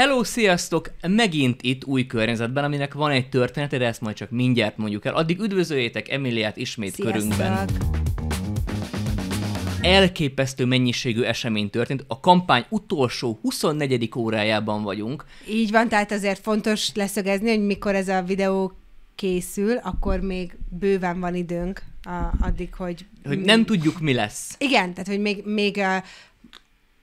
Hello, sziasztok! Megint itt új környezetben, aminek van egy története, de ezt majd csak mindjárt mondjuk el. Addig üdvözöljétek Emiliát ismét sziasztok. körünkben. Elképesztő mennyiségű esemény történt. A kampány utolsó 24. órájában vagyunk. Így van, tehát azért fontos leszögezni, hogy mikor ez a videó készül, akkor még bőven van időnk a, addig, hogy... Hogy nem tudjuk, mi lesz. Igen, tehát hogy még, még a,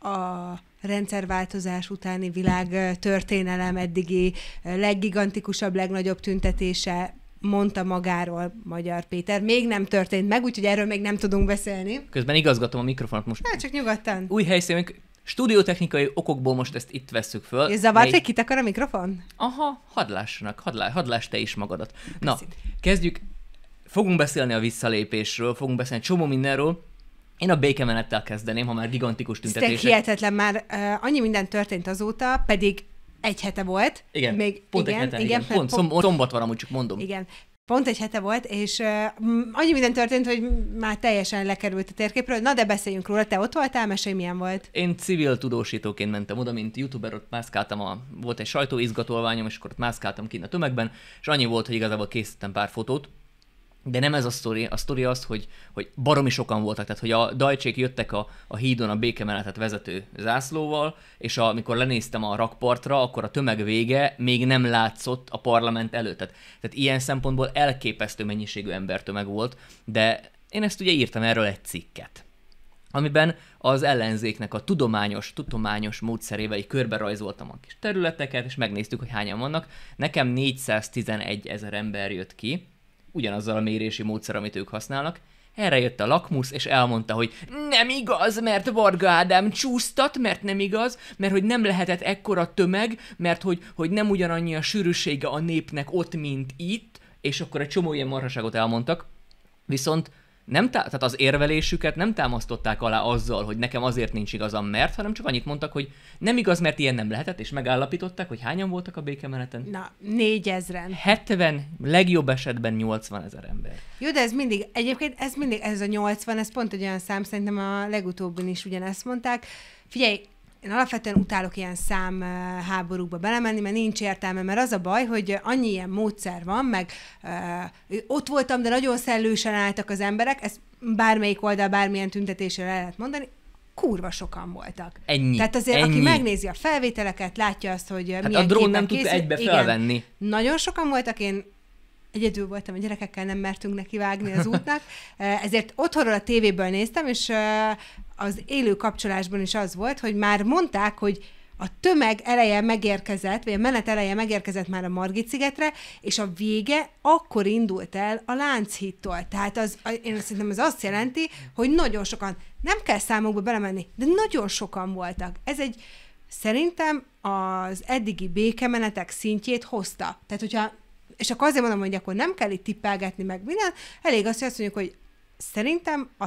a rendszerváltozás utáni világ történelem eddigi leggigantikusabb, legnagyobb tüntetése mondta magáról Magyar Péter. Még nem történt meg, úgyhogy erről még nem tudunk beszélni. Közben igazgatom a mikrofont most. Hát csak nyugodtan. Új helyszínünk, Stúdiótechnikai okokból most ezt itt veszük föl. Ez zavart, hogy akar a mikrofon? Aha, hadd lássanak, hadd, lá, hadd láss te is magadat. Na, kezdjük. Fogunk beszélni a visszalépésről, fogunk beszélni csomó mindenről, én a békemenettel kezdeném, ha már gigantikus tüntetések. Ez hihetetlen, már uh, annyi minden történt azóta, pedig egy hete volt. Igen, még, pont igen, egy hete, igen, igen. Pont, pont, pont, szombat van, amúgy csak mondom. Igen, Pont egy hete volt, és uh, annyi minden történt, hogy már teljesen lekerült a térképről. Na de beszéljünk róla, te ott voltál, mesélj, milyen volt? Én civil tudósítóként mentem oda, mint youtuber, ott mászkáltam, a, volt egy sajtóizgatolványom, és akkor ott mászkáltam kint a tömegben, és annyi volt, hogy igazából készítettem pár fotót, de nem ez a sztori, a sztori az, hogy, hogy baromi sokan voltak, tehát hogy a dajcsék jöttek a, a hídon a békemeletet vezető zászlóval, és amikor lenéztem a rakpartra, akkor a tömeg vége még nem látszott a parlament előtt. Tehát, tehát ilyen szempontból elképesztő mennyiségű embertömeg volt, de én ezt ugye írtam erről egy cikket amiben az ellenzéknek a tudományos, tudományos módszerével így körbe rajzoltam a kis területeket, és megnéztük, hogy hányan vannak. Nekem 411 ezer ember jött ki, ugyanazzal a mérési módszer, amit ők használnak. Erre jött a lakmusz, és elmondta, hogy nem igaz, mert Varga Ádám csúsztat, mert nem igaz, mert hogy nem lehetett ekkora tömeg, mert hogy, hogy nem ugyanannyi a sűrűsége a népnek ott, mint itt, és akkor egy csomó ilyen marhaságot elmondtak. Viszont nem tá- tehát az érvelésüket nem támasztották alá azzal, hogy nekem azért nincs igazam, mert, hanem csak annyit mondtak, hogy nem igaz, mert ilyen nem lehetett, és megállapították, hogy hányan voltak a békemeneten. Na, négyezren. 70, legjobb esetben 80 ezer ember. Jó, de ez mindig, egyébként ez mindig, ez a 80, ez pont egy olyan szám, szerintem a legutóbbin is ugyanezt mondták. Figyelj, én alapvetően utálok ilyen szám háborúkba belemenni, mert nincs értelme, mert az a baj, hogy annyi ilyen módszer van, meg ö, ott voltam, de nagyon szellősen álltak az emberek, ezt bármelyik oldal bármilyen tüntetésre le lehet mondani, kurva sokan voltak. Ennyi. Tehát azért, ennyi. aki megnézi a felvételeket, látja azt, hogy hát milyen a drón nem tud egybe felvenni. Igen, nagyon sokan voltak, én egyedül voltam a gyerekekkel, nem mertünk neki vágni az útnak, ezért otthonról a tévéből néztem, és az élő kapcsolásban is az volt, hogy már mondták, hogy a tömeg eleje megérkezett, vagy a menet eleje megérkezett már a Margit szigetre, és a vége akkor indult el a Lánchídtól. Tehát az, én azt hiszem, ez azt jelenti, hogy nagyon sokan, nem kell számokba belemenni, de nagyon sokan voltak. Ez egy, szerintem az eddigi békemenetek szintjét hozta. Tehát, hogyha, és akkor azért mondom, hogy akkor nem kell itt tippelgetni meg minden, elég azt, hogy azt mondjuk, hogy szerintem a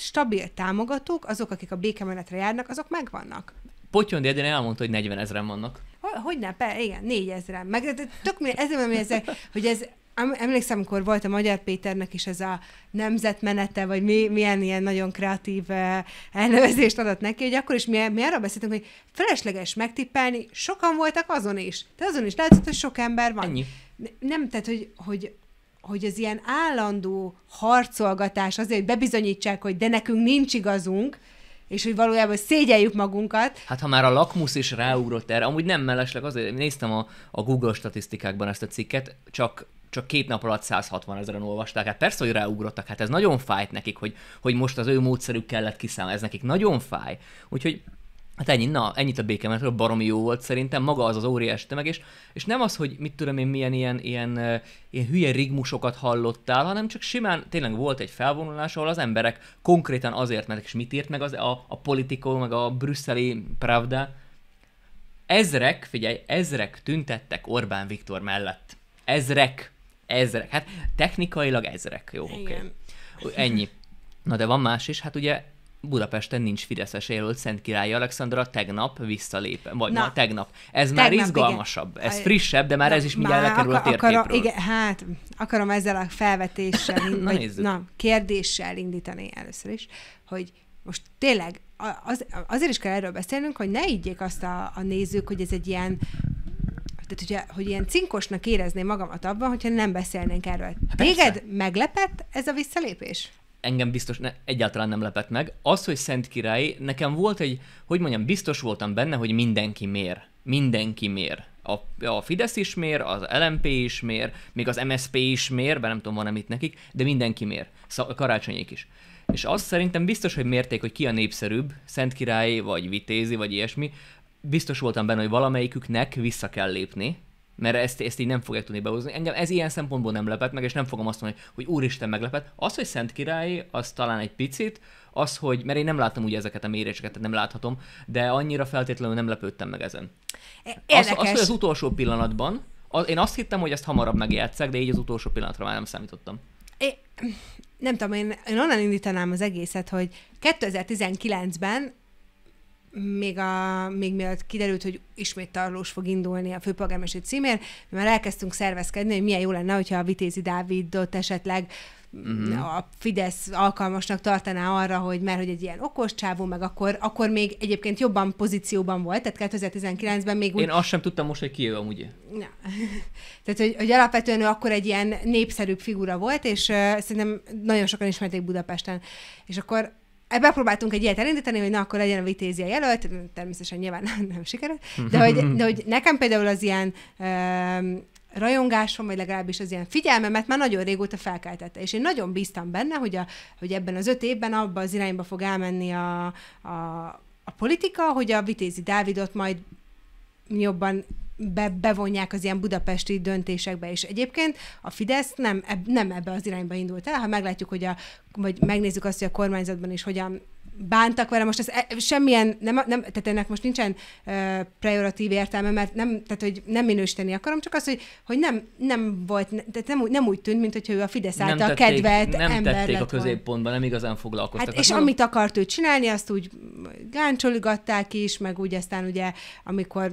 stabil támogatók, azok, akik a békemenetre járnak, azok megvannak. Potyondi Dédén elmondta, hogy 40 ezeren vannak. Hogyne, ne, igen, 4 ezeren. Meg, de tök mi, ez, nem ezek, hogy ez, emlékszem, amikor volt a Magyar Péternek is ez a nemzetmenete, vagy mi, milyen ilyen nagyon kreatív eh, elnevezést adott neki, hogy akkor is mi, mi arra beszéltünk, hogy felesleges megtippelni, sokan voltak azon is. De azon is látszott, hogy sok ember van. Ennyi. Nem, tehát, hogy, hogy hogy az ilyen állandó harcolgatás azért, hogy bebizonyítsák, hogy de nekünk nincs igazunk, és hogy valójában szégyeljük magunkat. Hát ha már a lakmus is ráugrott erre, amúgy nem mellesleg azért, néztem a, a Google statisztikákban ezt a cikket, csak csak két nap alatt 160 ezeren olvasták. Hát persze, hogy ráugrottak, hát ez nagyon fájt nekik, hogy, hogy most az ő módszerük kellett kiszámolni, ez nekik nagyon fáj. Úgyhogy Hát ennyi, na, ennyit a békemenetről, baromi jó volt szerintem, maga az az óriás tömeg, és, és nem az, hogy mit tudom én, milyen ilyen, ilyen, ilyen hülye rigmusokat hallottál, hanem csak simán tényleg volt egy felvonulás, ahol az emberek konkrétan azért mert és mit írt meg az, a, a politikó, meg a brüsszeli pravda. Ezrek, figyelj, ezrek tüntettek Orbán Viktor mellett. Ezrek, ezrek, hát technikailag ezrek, jó, oké. Okay. Ennyi. Na de van más is, hát ugye Budapesten nincs Fideszes jelölt Szent Király Alexandra, tegnap visszalép, vagy Na, ma tegnap. Ez tegnap, már izgalmasabb, igen. ez frissebb, de már de ez is mindjárt lekerül akar, a térképről. Akarom, igen, hát akarom ezzel a felvetéssel, na, vagy, na, kérdéssel indítani először is, hogy most tényleg az, azért is kell erről beszélnünk, hogy ne higgyék azt a, a nézők, hogy ez egy ilyen tehát hogy, hogy ilyen cinkosnak érezném magamat abban, hogyha nem beszélnénk erről. Hát Téged meglepett ez a visszalépés? engem biztos ne, egyáltalán nem lepett meg. Az, hogy Szent Király, nekem volt egy, hogy mondjam, biztos voltam benne, hogy mindenki mér. Mindenki mér. A, a Fidesz is mér, az LMP is mér, még az MSP is mér, bár nem tudom, van-e mit nekik, de mindenki mér. Szóval karácsonyék is. És azt szerintem biztos, hogy mérték, hogy ki a népszerűbb, Szent Király, vagy Vitézi, vagy ilyesmi. Biztos voltam benne, hogy valamelyiküknek vissza kell lépni, mert ezt, ezt így nem fogják tudni behozni. Engem ez ilyen szempontból nem lepett meg, és nem fogom azt mondani, hogy úristen meglepett. Az, hogy Szent Királyi, az talán egy picit, az, hogy, mert én nem láttam ugye ezeket a méréseket, nem láthatom, de annyira feltétlenül nem lepődtem meg ezen. E, az, az, hogy az utolsó pillanatban, az, én azt hittem, hogy ezt hamarabb megjátszák, de így az utolsó pillanatra már nem számítottam. É, nem tudom, én, én onnan indítanám az egészet, hogy 2019-ben még, a, még mielőtt kiderült, hogy ismét tarlós fog indulni a főpolgármester címért, mi már elkezdtünk szervezkedni, hogy milyen jó lenne, hogyha a Vitézi Dávidot esetleg uh-huh. a Fidesz alkalmasnak tartaná arra, hogy mert hogy egy ilyen okos csávó, meg akkor, akkor még egyébként jobban pozícióban volt, tehát 2019-ben még úgy... Én azt sem tudtam most, hogy ki ő amúgy. Na. tehát, hogy, hogy alapvetően ő akkor egy ilyen népszerűbb figura volt, és uh, szerintem nagyon sokan ismerték Budapesten. És akkor ebbe próbáltunk egy ilyet elindítani, hogy na, akkor legyen a vitézi jelölt, természetesen nyilván nem, nem sikerült, mhm. de hogy, de hogy nekem például az ilyen um, rajongásom, vagy legalábbis az ilyen figyelmemet már nagyon régóta felkeltette. És én nagyon bíztam benne, hogy, a, hogy ebben az öt évben abba az irányba fog elmenni a, a, a politika, hogy a Vitézi Dávidot majd jobban be, bevonják az ilyen budapesti döntésekbe. És egyébként a Fidesz nem, eb, nem ebbe az irányba indult el. Ha meglátjuk, hogy a, vagy megnézzük azt, hogy a kormányzatban is hogyan bántak vele, most ez e, semmilyen, nem, nem, tehát ennek most nincsen uh, prioratív értelme, mert nem, tehát hogy nem minősíteni akarom, csak az, hogy, hogy nem, nem volt, tehát nem, úgy, nem úgy tűnt, mint hogyha ő a Fidesz által nem tették, kedvelt nem ember tették lett a középpontban, nem igazán foglalkoztak. Hát, hát, és mondom. amit akart ő csinálni, azt úgy gáncsoligatták is, meg úgy aztán ugye, amikor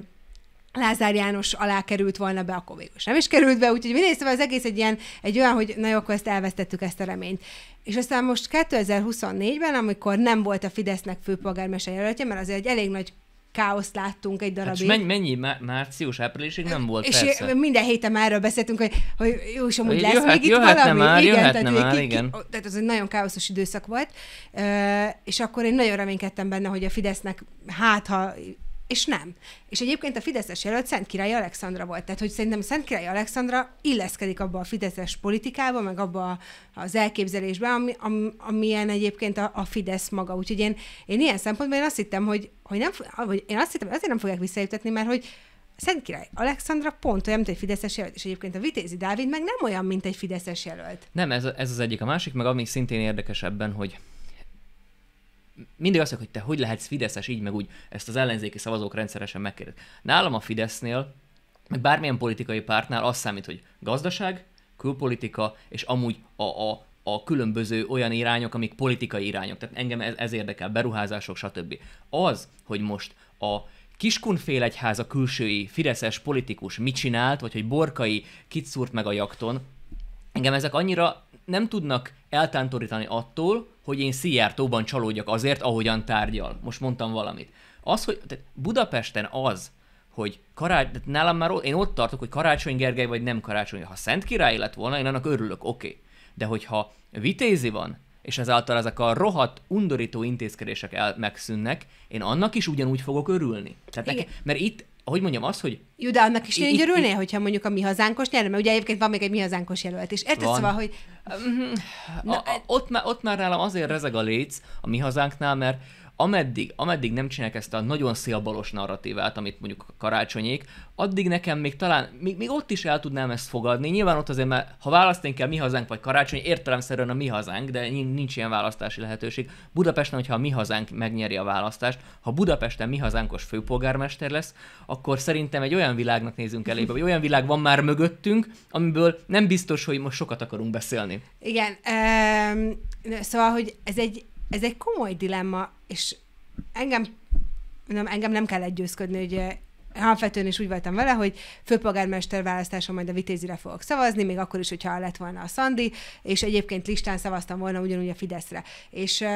Lázár János alá került volna be, akkor végül nem is került be, úgyhogy minél szóval az egész egy ilyen, egy olyan, hogy na jó, akkor ezt elvesztettük ezt a reményt. És aztán most 2024-ben, amikor nem volt a Fidesznek főpolgármester jelöltje, mert azért egy elég nagy káoszt láttunk egy hát darabig. Hát mennyi, mennyi március, áprilisig nem volt, És persze. minden héten már erről beszéltünk, hogy, hogy jó, és amúgy jöhet, lesz még itt valami. Már, igen, jöhetne tehát, már, ki, igen. Ki, tehát az egy nagyon káoszos időszak volt, és akkor én nagyon reménykedtem benne, hogy a Fidesznek hát, ha és nem. És egyébként a Fideszes jelölt Szent Király Alexandra volt. Tehát, hogy szerintem Szent Király Alexandra illeszkedik abba a Fideszes politikába, meg abba az elképzelésbe, ami, am, amilyen egyébként a, a Fidesz maga. Úgyhogy én, én ilyen szempontból én azt hittem, hogy, hogy, nem, vagy én azt hittem, azért nem fogják visszajutatni, mert hogy Szent Király Alexandra pont olyan, mint egy Fideszes jelölt, és egyébként a Vitézi Dávid meg nem olyan, mint egy Fideszes jelölt. Nem, ez, ez az egyik. A másik, meg ami szintén érdekes ebben, hogy mindig azt mondják, hogy te hogy lehetsz Fideszes így, meg úgy, ezt az ellenzéki szavazók rendszeresen megkérdezik. Nálam a Fidesznél, meg bármilyen politikai pártnál az számít, hogy gazdaság, külpolitika, és amúgy a, a, a különböző olyan irányok, amik politikai irányok. Tehát engem ez, ez érdekel, beruházások, stb. Az, hogy most a félegyháza külsői fideszes politikus mit csinált, vagy hogy Borkai kit szúrt meg a jakton, engem ezek annyira nem tudnak eltántorítani attól, hogy én Szijjártóban csalódjak azért, ahogyan tárgyal. Most mondtam valamit. Az, hogy tehát Budapesten az, hogy karács, tehát nálam már én ott tartok, hogy Karácsony Gergely vagy nem Karácsony. Ha Szent Király lett volna, én annak örülök, oké. Okay. De hogyha vitézi van, és ezáltal ezek a rohadt, undorító intézkedések el, megszűnnek, én annak is ugyanúgy fogok örülni. Tehát neke, mert itt hogy mondjam, az, hogy... Jó, de annak is én örülnél, hogyha mondjuk a mi hazánkos nyerne, mert ugye egyébként van még egy mi hazánkos jelölt, és érted szóval, hogy Na, a, a, ott, már, ott már nálam azért rezeg a léc a mi hazánknál, mert ameddig, ameddig nem csinálják ezt a nagyon szélbalos narratívát, amit mondjuk a karácsonyék, addig nekem még talán, még, még ott is el tudnám ezt fogadni. Nyilván ott azért, mert ha választani kell mi hazánk vagy karácsony, értelemszerűen a mi hazánk, de nincs ilyen választási lehetőség. Budapesten, hogyha a mi hazánk megnyeri a választást, ha Budapesten mi hazánkos főpolgármester lesz, akkor szerintem egy olyan világnak nézünk elébe, vagy olyan világ van már mögöttünk, amiből nem biztos, hogy most sokat akarunk beszélni. Igen, um, szóval, hogy ez egy ez egy komoly dilemma, és engem nem, engem nem kell egyőzködni, hogy eh, alapvetően is úgy voltam vele, hogy főpolgármester választáson majd a vitézire fogok szavazni, még akkor is, hogyha lett volna a Szandi, és egyébként listán szavaztam volna ugyanúgy a Fideszre. És uh,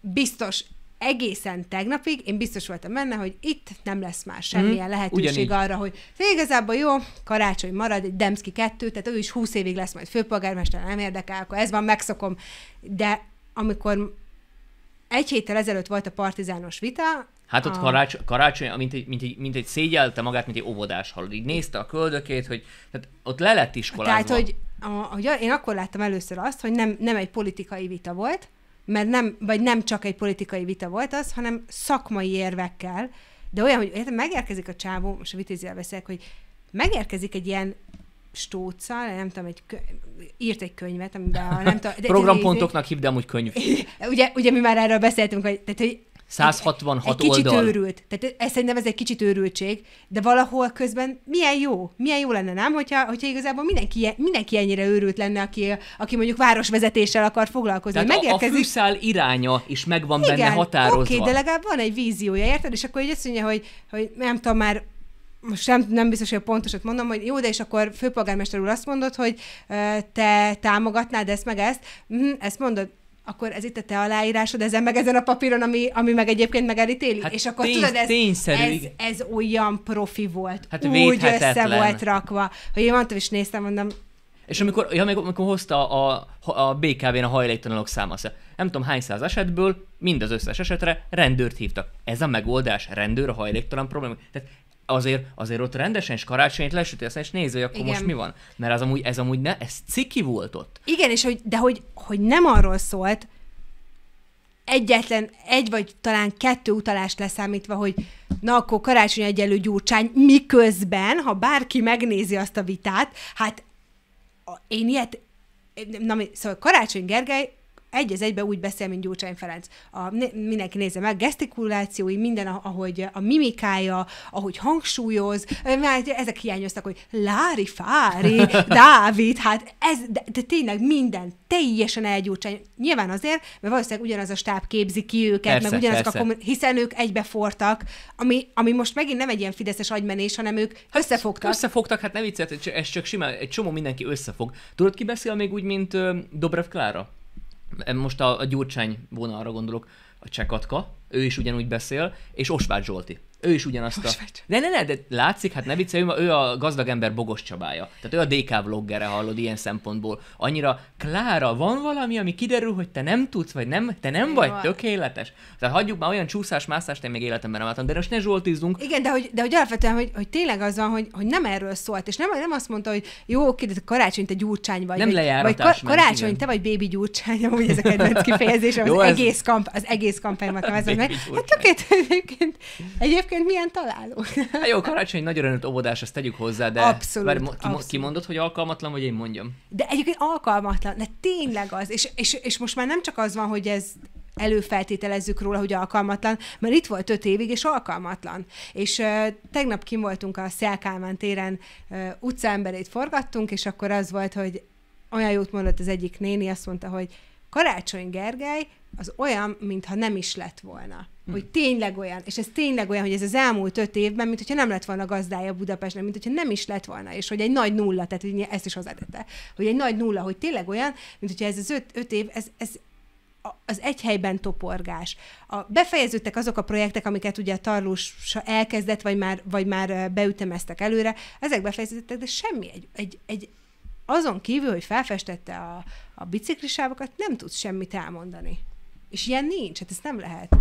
biztos egészen tegnapig én biztos voltam benne, hogy itt nem lesz már mhm. semmilyen mm, lehetőség ugyanígy. arra, hogy igazából jó, karácsony marad, egy Demszki kettő, tehát ő is húsz évig lesz majd főpolgármester, nem érdekel, akkor ez van, megszokom. De amikor egy héttel ezelőtt volt a partizános vita, Hát ott karács, karácsony, mint egy, mint, egy, mint egy szégyelte magát, mint egy óvodás halad. Így nézte a köldökét, hogy tehát ott le lett iskolázva. Tehát, hogy, a, hogy én akkor láttam először azt, hogy nem, nem egy politikai vita volt, mert nem, vagy nem csak egy politikai vita volt az, hanem szakmai érvekkel, de olyan, hogy megérkezik a csávó, most a vitézivel veszek, hogy megérkezik egy ilyen stóccal, nem tudom, egy kö... írt egy könyvet, amiben a, nem tudom... Programpontoknak hívd, de amúgy könyv. ugye, ugye mi már erről beszéltünk, hogy, tehát, hogy 166 egy kicsit oldal. őrült. Tehát ez szerintem ez egy kicsit őrültség, de valahol közben milyen jó, milyen jó lenne, nem? Hogyha, hogyha igazából mindenki, mindenki ennyire őrült lenne, aki, aki mondjuk városvezetéssel akar foglalkozni. Tehát Megérkezik... a, a fűszál iránya is megvan Igen, benne határozva. oké, okay, de legalább van egy víziója, érted? És akkor így azt mondja, hogy, hogy nem tudom, már most sem, nem biztos, hogy pontosat mondom, hogy jó, de és akkor főpolgármester úr azt mondod, hogy te támogatnád ezt meg ezt, mm, ezt mondod, akkor ez itt a te aláírásod ezen meg ezen a papíron, ami, ami meg egyébként megelítéli? Hát és akkor tény, tudod, ez, ez, ez olyan profi volt, hát úgy össze volt rakva, hogy én mondtam és néztem, mondom, és amikor, ja, amikor, amikor hozta a, a BKV-n a hajléktalanok száma, nem tudom hány száz esetből, mind az összes esetre rendőrt hívtak. Ez a megoldás, rendőr a hajléktalan probléma. Tehát azért, azért ott rendesen és karácsonyt lesüti, és nézi, hogy akkor Igen. most mi van. Mert az amúgy, ez amúgy ne, ez ciki volt ott. Igen, és hogy, de hogy, hogy nem arról szólt, egyetlen, egy vagy talán kettő utalást leszámítva, hogy na akkor karácsony egyelő gyurcsány, miközben, ha bárki megnézi azt a vitát, hát én ilyet, na, szóval Karácsony Gergely egy az egybe úgy beszél, mint Gyurcsány Ferenc. A, mindenki nézze meg, gesztikulációi, minden, ahogy a mimikája, ahogy hangsúlyoz, mert ezek hiányoztak, hogy Lári Fári, Dávid, hát ez, de, de tényleg minden teljesen elgyúcsány. Nyilván azért, mert valószínűleg ugyanaz a stáb képzi ki őket, persze, meg ugyanazok persze. a kommun- hiszen ők egybefortak, ami, ami most megint nem egy ilyen fideszes agymenés, hanem ők hát összefogtak. Összefogtak, hát ne viccelt, ez csak simán, egy csomó mindenki összefog. Tudod, ki beszél még úgy, mint Dobrev Klára? Most a, a Gyurcsány vonalra gondolok, a Csekatka, ő is ugyanúgy beszél, és Osváth Zsolti ő is ugyanazt a... Ne, ne, ne, de látszik, hát ne viccelj, ő a gazdag ember Bogos Csabája. Tehát ő a DK vloggere, hallod ilyen szempontból. Annyira, Klára, van valami, ami kiderül, hogy te nem tudsz, vagy nem, te nem Jó. vagy tökéletes. Tehát hagyjuk már olyan csúszás, mászást, én még életemben nem láttam, de most ne zsoltízzunk. Igen, de hogy, de hogy alapvetően, hogy, hogy tényleg az van, hogy, hogy nem erről szólt, és nem, nem azt mondta, hogy jó, oké, de karácsony, te gyurcsány vagy. Nem vagy, vagy kar- karácsony, igen. te vagy bébi gyurcsány, amúgy ez a kedvenc kifejezés, az, egész kamp, az egész kampányban ez meg. Hát egyébként, egyébként egyébként milyen találó. Hát jó, karácsony nagy örömöt óvodás, ezt tegyük hozzá, de abszolút, bár, ki, abszolút. mondott, hogy alkalmatlan, vagy én mondjam? De egyébként alkalmatlan, de tényleg az. És, és, és most már nem csak az van, hogy ez előfeltételezzük róla, hogy alkalmatlan, mert itt volt öt évig, és alkalmatlan. És ö, tegnap kim voltunk a Szelkálmán téren, ö, utcaemberét forgattunk, és akkor az volt, hogy olyan jót mondott az egyik néni, azt mondta, hogy Karácsony Gergely az olyan, mintha nem is lett volna. Hogy hm. Hogy tényleg olyan, és ez tényleg olyan, hogy ez az elmúlt öt évben, mint hogyha nem lett volna gazdája Budapestnek, mint hogyha nem is lett volna, és hogy egy nagy nulla, tehát hogy ezt is hozzátette, hogy egy nagy nulla, hogy tényleg olyan, mint hogyha ez az öt, öt év, ez, ez az egy helyben toporgás. A, befejeződtek azok a projektek, amiket ugye a Tarlós elkezdett, vagy már, vagy már beütemeztek előre, ezek befejeződtek, de semmi, egy, egy, egy azon kívül, hogy felfestette a, a biciklisávokat, nem tudsz semmit elmondani. És ilyen nincs, hát ez nem lehet.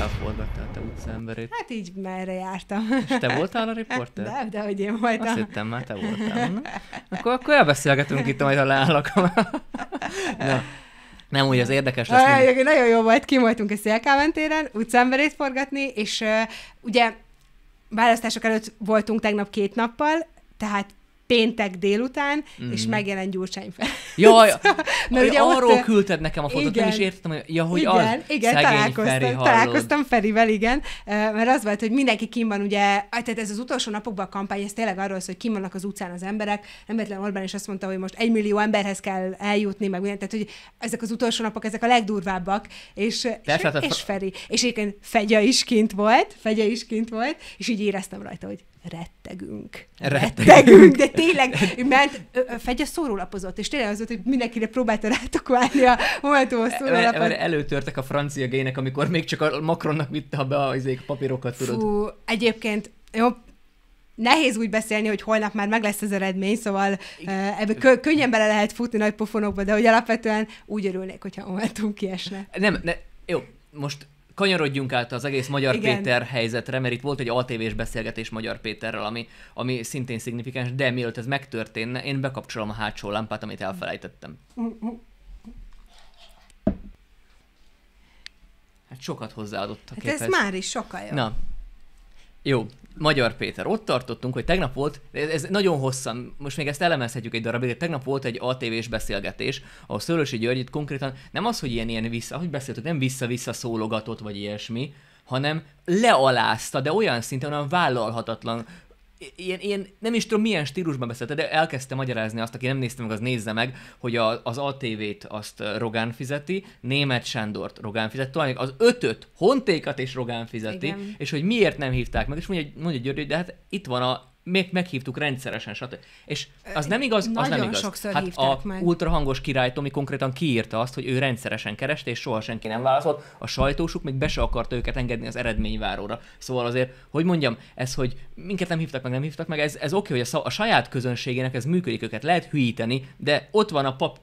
Elforgattál te utcaemberét. Hát így merre jártam. És te voltál a riporter? De, de hogy én voltam. Azt hittem, már te voltál. Na, akkor, akkor elbeszélgetünk itt majd, ha leállok. Na. Nem úgy, az érdekes lesz. Na, minden... Nagyon jó volt, kimoltunk a Szélkámen téren, utcemberét forgatni, és uh, ugye választások előtt voltunk tegnap két nappal, tehát péntek délután, mm. és mhm. megjelent Gyurcsány Ferenc. Jaj, szóval, Mert ugye arról ott... küldted nekem a fotót, és értettem, hogy, ja, hogy igen, az igen, találkoztam, Feri találkoztam Ferivel, igen, mert az volt, hogy mindenki kim van, ugye, tehát ez az utolsó napokban a kampány, ez tényleg arról szól, hogy kim vannak az utcán az emberek, embertelen Orbán is azt mondta, hogy most egy millió emberhez kell eljutni, meg minden, tehát hogy ezek az utolsó napok, ezek a legdurvábbak, és, és, hát és Feri. És egyébként Fegya is kint volt, Fegya is kint volt, és így éreztem rajta, hogy rettegünk. rettegünk. de tényleg, mert a szórólapozott, és tényleg az volt, hogy mindenkire próbálta rátokválni a momentum e, szórólapot. E, előtörtek a francia gének, amikor még csak a Macronnak vitte be a izék papírokat, tudod. Fú, egyébként, jó, nehéz úgy beszélni, hogy holnap már meg lesz az eredmény, szóval uh, ebbe kö- könnyen bele lehet futni nagy pofonokba, de hogy alapvetően úgy örülnék, hogyha momentum kiesne. Nem, ne, jó, most kanyarodjunk át az egész Magyar Igen. Péter helyzetre, mert itt volt egy ATV-s beszélgetés Magyar Péterrel, ami, ami szintén szignifikáns, de mielőtt ez megtörténne, én bekapcsolom a hátsó lámpát, amit elfelejtettem. Hát sokat hozzáadott a hát ez már is sokkal jó. Na, jó, Magyar Péter, ott tartottunk, hogy tegnap volt, ez, ez nagyon hosszan, most még ezt elemezhetjük egy darabig, de tegnap volt egy ATV-s beszélgetés, ahol Szőlősi György itt konkrétan nem az, hogy ilyen-ilyen vissza, ahogy beszéltük, nem vissza-vissza szólogatott, vagy ilyesmi, hanem lealázta, de olyan szinten, olyan vállalhatatlan ilyen, ilyen, nem is tudom milyen stílusban beszélte, de elkezdte magyarázni azt, aki nem nézte meg, az nézze meg, hogy a, az ATV-t azt Rogán fizeti, Német Sándort Rogán fizet, talán az ötöt, Hontékat és Rogán fizeti, Igen. és hogy miért nem hívták meg, és mondja, mondja György, hogy de hát itt van a még meghívtuk rendszeresen, stb. És az nem igaz, az Nagyon nem igaz. sokszor hát a meg. ultrahangos király Tomi konkrétan kiírta azt, hogy ő rendszeresen kereste, és soha senki nem válaszolt. A sajtósuk még be se akarta őket engedni az eredményváróra. Szóval azért, hogy mondjam, ez, hogy minket nem hívtak meg, nem hívtak meg, ez, ez oké, okay, hogy a, a saját közönségének ez működik, őket lehet hülyíteni, de ott van a pap.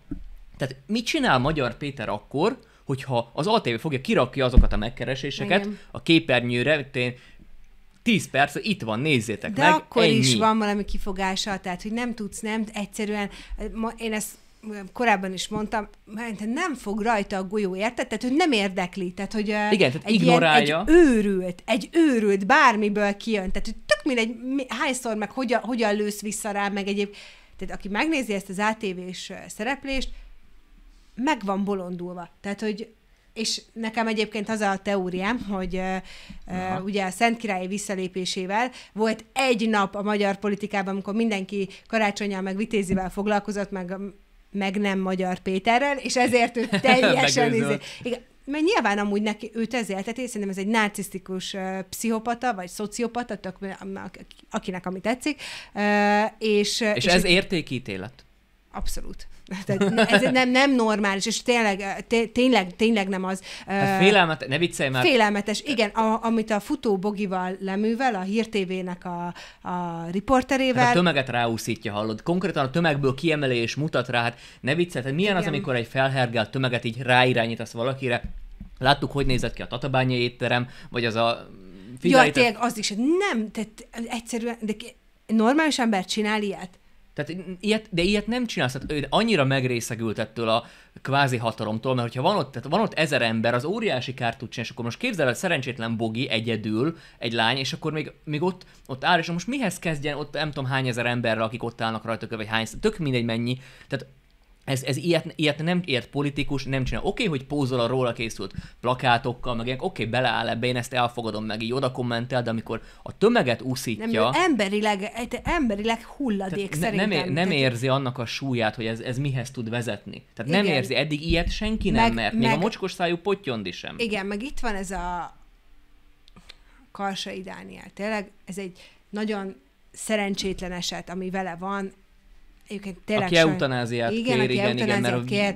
Tehát mit csinál Magyar Péter akkor, hogyha az ATV fogja, kirakni azokat a megkereséseket Igen. a képernyőre, én 10 perc, itt van, nézzétek De meg, akkor ennyi. is van valami kifogása, tehát hogy nem tudsz, nem, egyszerűen, ma, én ezt korábban is mondtam, mert nem fog rajta a golyó, érted? Tehát, hogy nem érdekli. Tehát, hogy Igen, tehát egy, ignorálja. Ilyen, egy őrült, egy őrült bármiből kijön. Tehát, hogy tök mindegy, hányszor, meg hogyan, hogyan lősz vissza rá, meg egyéb. Tehát, aki megnézi ezt az ATV-s szereplést, meg van bolondulva. Tehát, hogy és nekem egyébként az a teóriám, hogy uh, ugye a Szent Királyi visszalépésével volt egy nap a magyar politikában, amikor mindenki karácsonyjal meg vitézivel foglalkozott, meg, meg nem Magyar Péterrel, és ezért ő teljesen... izé, igen, mert nyilván amúgy neki, őt tehát én szerintem ez egy narcisztikus uh, pszichopata, vagy szociopata, tök, akinek ami tetszik. Uh, és, és, és ez egy... értékítélet? Abszolút. Tehát ez nem, nem normális, és tényleg, tényleg, tényleg nem az. Hát félelmetes, ne viccelj már. Félelmetes, igen, a, amit a futó Bogival leművel, a Hír TV-nek a, a riporterével. Hát a tömeget ráúszítja, hallod. Konkrétan a tömegből kiemeli és mutat rá, hát ne viccelj, tehát milyen igen. az, amikor egy felhergelt tömeget így ráirányítasz valakire, Láttuk, hogy nézett ki a tatabányai étterem, vagy az a Figyelj, Jó, tényleg az is, nem, tehát egyszerűen, de normális ember csinál ilyet? Tehát ilyet, de ilyet nem csinálsz. Tehát ő annyira megrészegült ettől a kvázi hatalomtól, mert hogyha van ott, tehát van ott ezer ember, az óriási kárt tud csinálni, és akkor most képzel el szerencsétlen Bogi egyedül, egy lány, és akkor még, még ott, ott áll, és most mihez kezdjen ott nem tudom hány ezer emberre, akik ott állnak rajta, vagy hány, tök mindegy mennyi. Tehát ez, ez ilyet, ilyet nem ilyet politikus, nem csinál. Oké, okay, hogy pózol a róla készült plakátokkal, meg ilyenek, oké, okay, beleáll ebbe, én ezt elfogadom, meg így oda kommentel, de amikor a tömeget úszítja... Nem, emberileg, emberileg hulladék tehát szerintem. Nem, nem tehát... érzi annak a súlyát, hogy ez, ez mihez tud vezetni. Tehát igen. nem érzi, eddig ilyet senki nem meg, mert, még meg, a mocskos szájú pottyondi sem. Igen, meg itt van ez a Karsai Dániel. Tényleg ez egy nagyon szerencsétlen eset, ami vele van, Egyébként tényleg aki eutanáziát igen, kér, aki igen, igen, mert kér,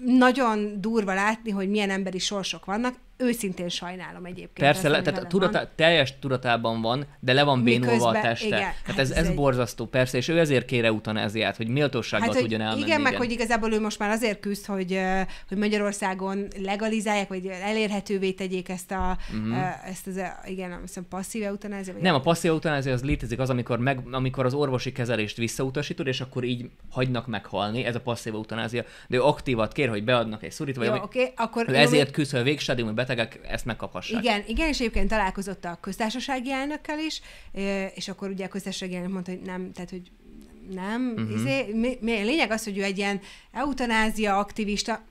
nagyon durva látni, hogy milyen emberi sorsok vannak őszintén sajnálom egyébként. Persze, le, tehát tudatá, teljes tudatában van, de le van bénulva Miközben, a teste. Igen, hát, hát ez, ez, ez egy... borzasztó, persze, és ő ezért kére utána ezért, hogy méltósággal hát, tudjon elmenni. Igen, meg hogy igazából ő most már azért küzd, hogy, hogy Magyarországon legalizálják, vagy elérhetővé tegyék ezt a, uh-huh. ezt az, igen, azt hiszem passzív eutanázia? Nem, a passzív eutanázia az létezik az, amikor, meg, amikor az orvosi kezelést visszautasítod, és akkor így hagynak meghalni, ez a passzív eutanázia, de ő aktívat kér, hogy beadnak egy szurit, vagy Jó, ami, okay, akkor, ezért jó, küzd, hogy a betegek ezt megkaphassák. Igen, igen, és egyébként találkozott a köztársasági elnökkel is, és akkor ugye a köztársasági elnök mondta, hogy nem, tehát hogy nem. Uh-huh. Izé, mi, mi, lényeg az, hogy ő egy ilyen eutanázia aktivista,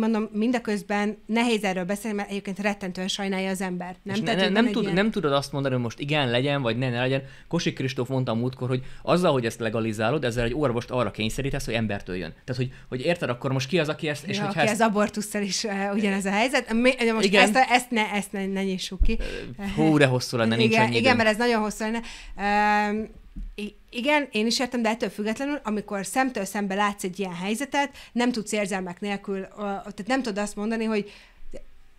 mondom, mindeközben nehéz erről beszélni, mert egyébként rettentően sajnálja az ember. Nem, Tehát, ne, nem, nem, tud, ilyen... nem tudod azt mondani, hogy most igen, legyen, vagy ne, ne legyen. Kosik Kristóf mondta múltkor, hogy azzal, hogy ezt legalizálod, ezzel egy orvost arra kényszerítesz, hogy embertől jön. Tehát, hogy, hogy érted, akkor most ki az, aki ezt... És ja, hogy aki ezt... az abortusszal is uh, ugyanez a eh, helyzet. Mi, most igen. Ezt, ezt, ne, ezt ne, ne nyissuk ki. Eh, hú, de hosszú lenne, nincs igen, igen, mert ez nagyon hosszú lenne. Uh, igen, én is értem, de ettől függetlenül, amikor szemtől szembe látsz egy ilyen helyzetet, nem tudsz érzelmek nélkül, tehát nem tudod azt mondani, hogy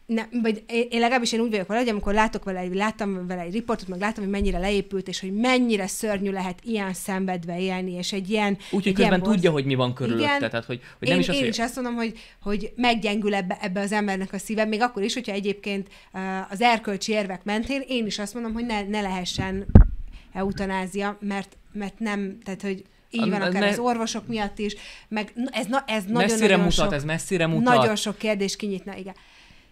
ne vagy én legalábbis én úgy vagyok vele, hogy amikor látok vele, láttam vele egy riportot, meg láttam, hogy mennyire leépült, és hogy mennyire szörnyű lehet ilyen szenvedve élni, és egy ilyen... Úgyhogy közben tudja, hogy mi van körülötte. Igen, tehát, hogy, hogy nem én, is az, én hogy... is azt mondom, hogy, hogy meggyengül ebbe, ebbe az embernek a szíve, még akkor is, hogyha egyébként az erkölcsi érvek mentén én is azt mondom, hogy ne, ne lehessen eutanázia, mert, mert nem, tehát hogy így van, akár ne, az orvosok miatt is, meg ez, na, ez nagyon, messzire nagyon mutat, sok, ez messzire mutat. Nagyon sok kérdés kinyitna, igen.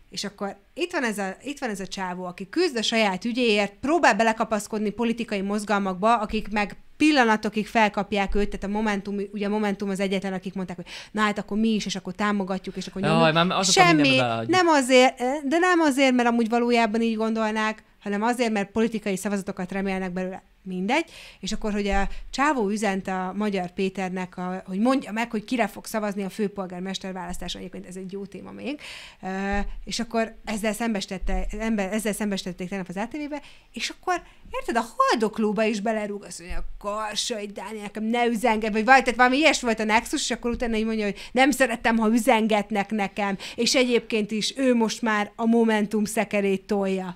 És akkor itt van, ez a, itt van ez a csávó, aki küzd a saját ügyéért, próbál belekapaszkodni politikai mozgalmakba, akik meg pillanatokig felkapják őt, tehát a Momentum, ugye a Momentum az egyetlen, akik mondták, hogy na hát akkor mi is, és akkor támogatjuk, és akkor nyomjuk. Semmi, nem azért, de nem azért, mert amúgy valójában így gondolnák, hanem azért, mert politikai szavazatokat remélnek belőle. Mindegy. És akkor, hogy a Csávó üzent a Magyar Péternek, a, hogy mondja meg, hogy kire fog szavazni a főpolgármester választása, egyébként ez egy jó téma még, e, és akkor ezzel, szembestette, ember, ezzel szembestették tegnap az atv és akkor érted, a haldoklóba is belerúg, azt mondja, a hogy Dániel, nekem ne üzenget, vagy valami, tehát valami ilyes volt a Nexus, és akkor utána így mondja, hogy nem szerettem, ha üzengetnek nekem, és egyébként is ő most már a Momentum szekerét tolja.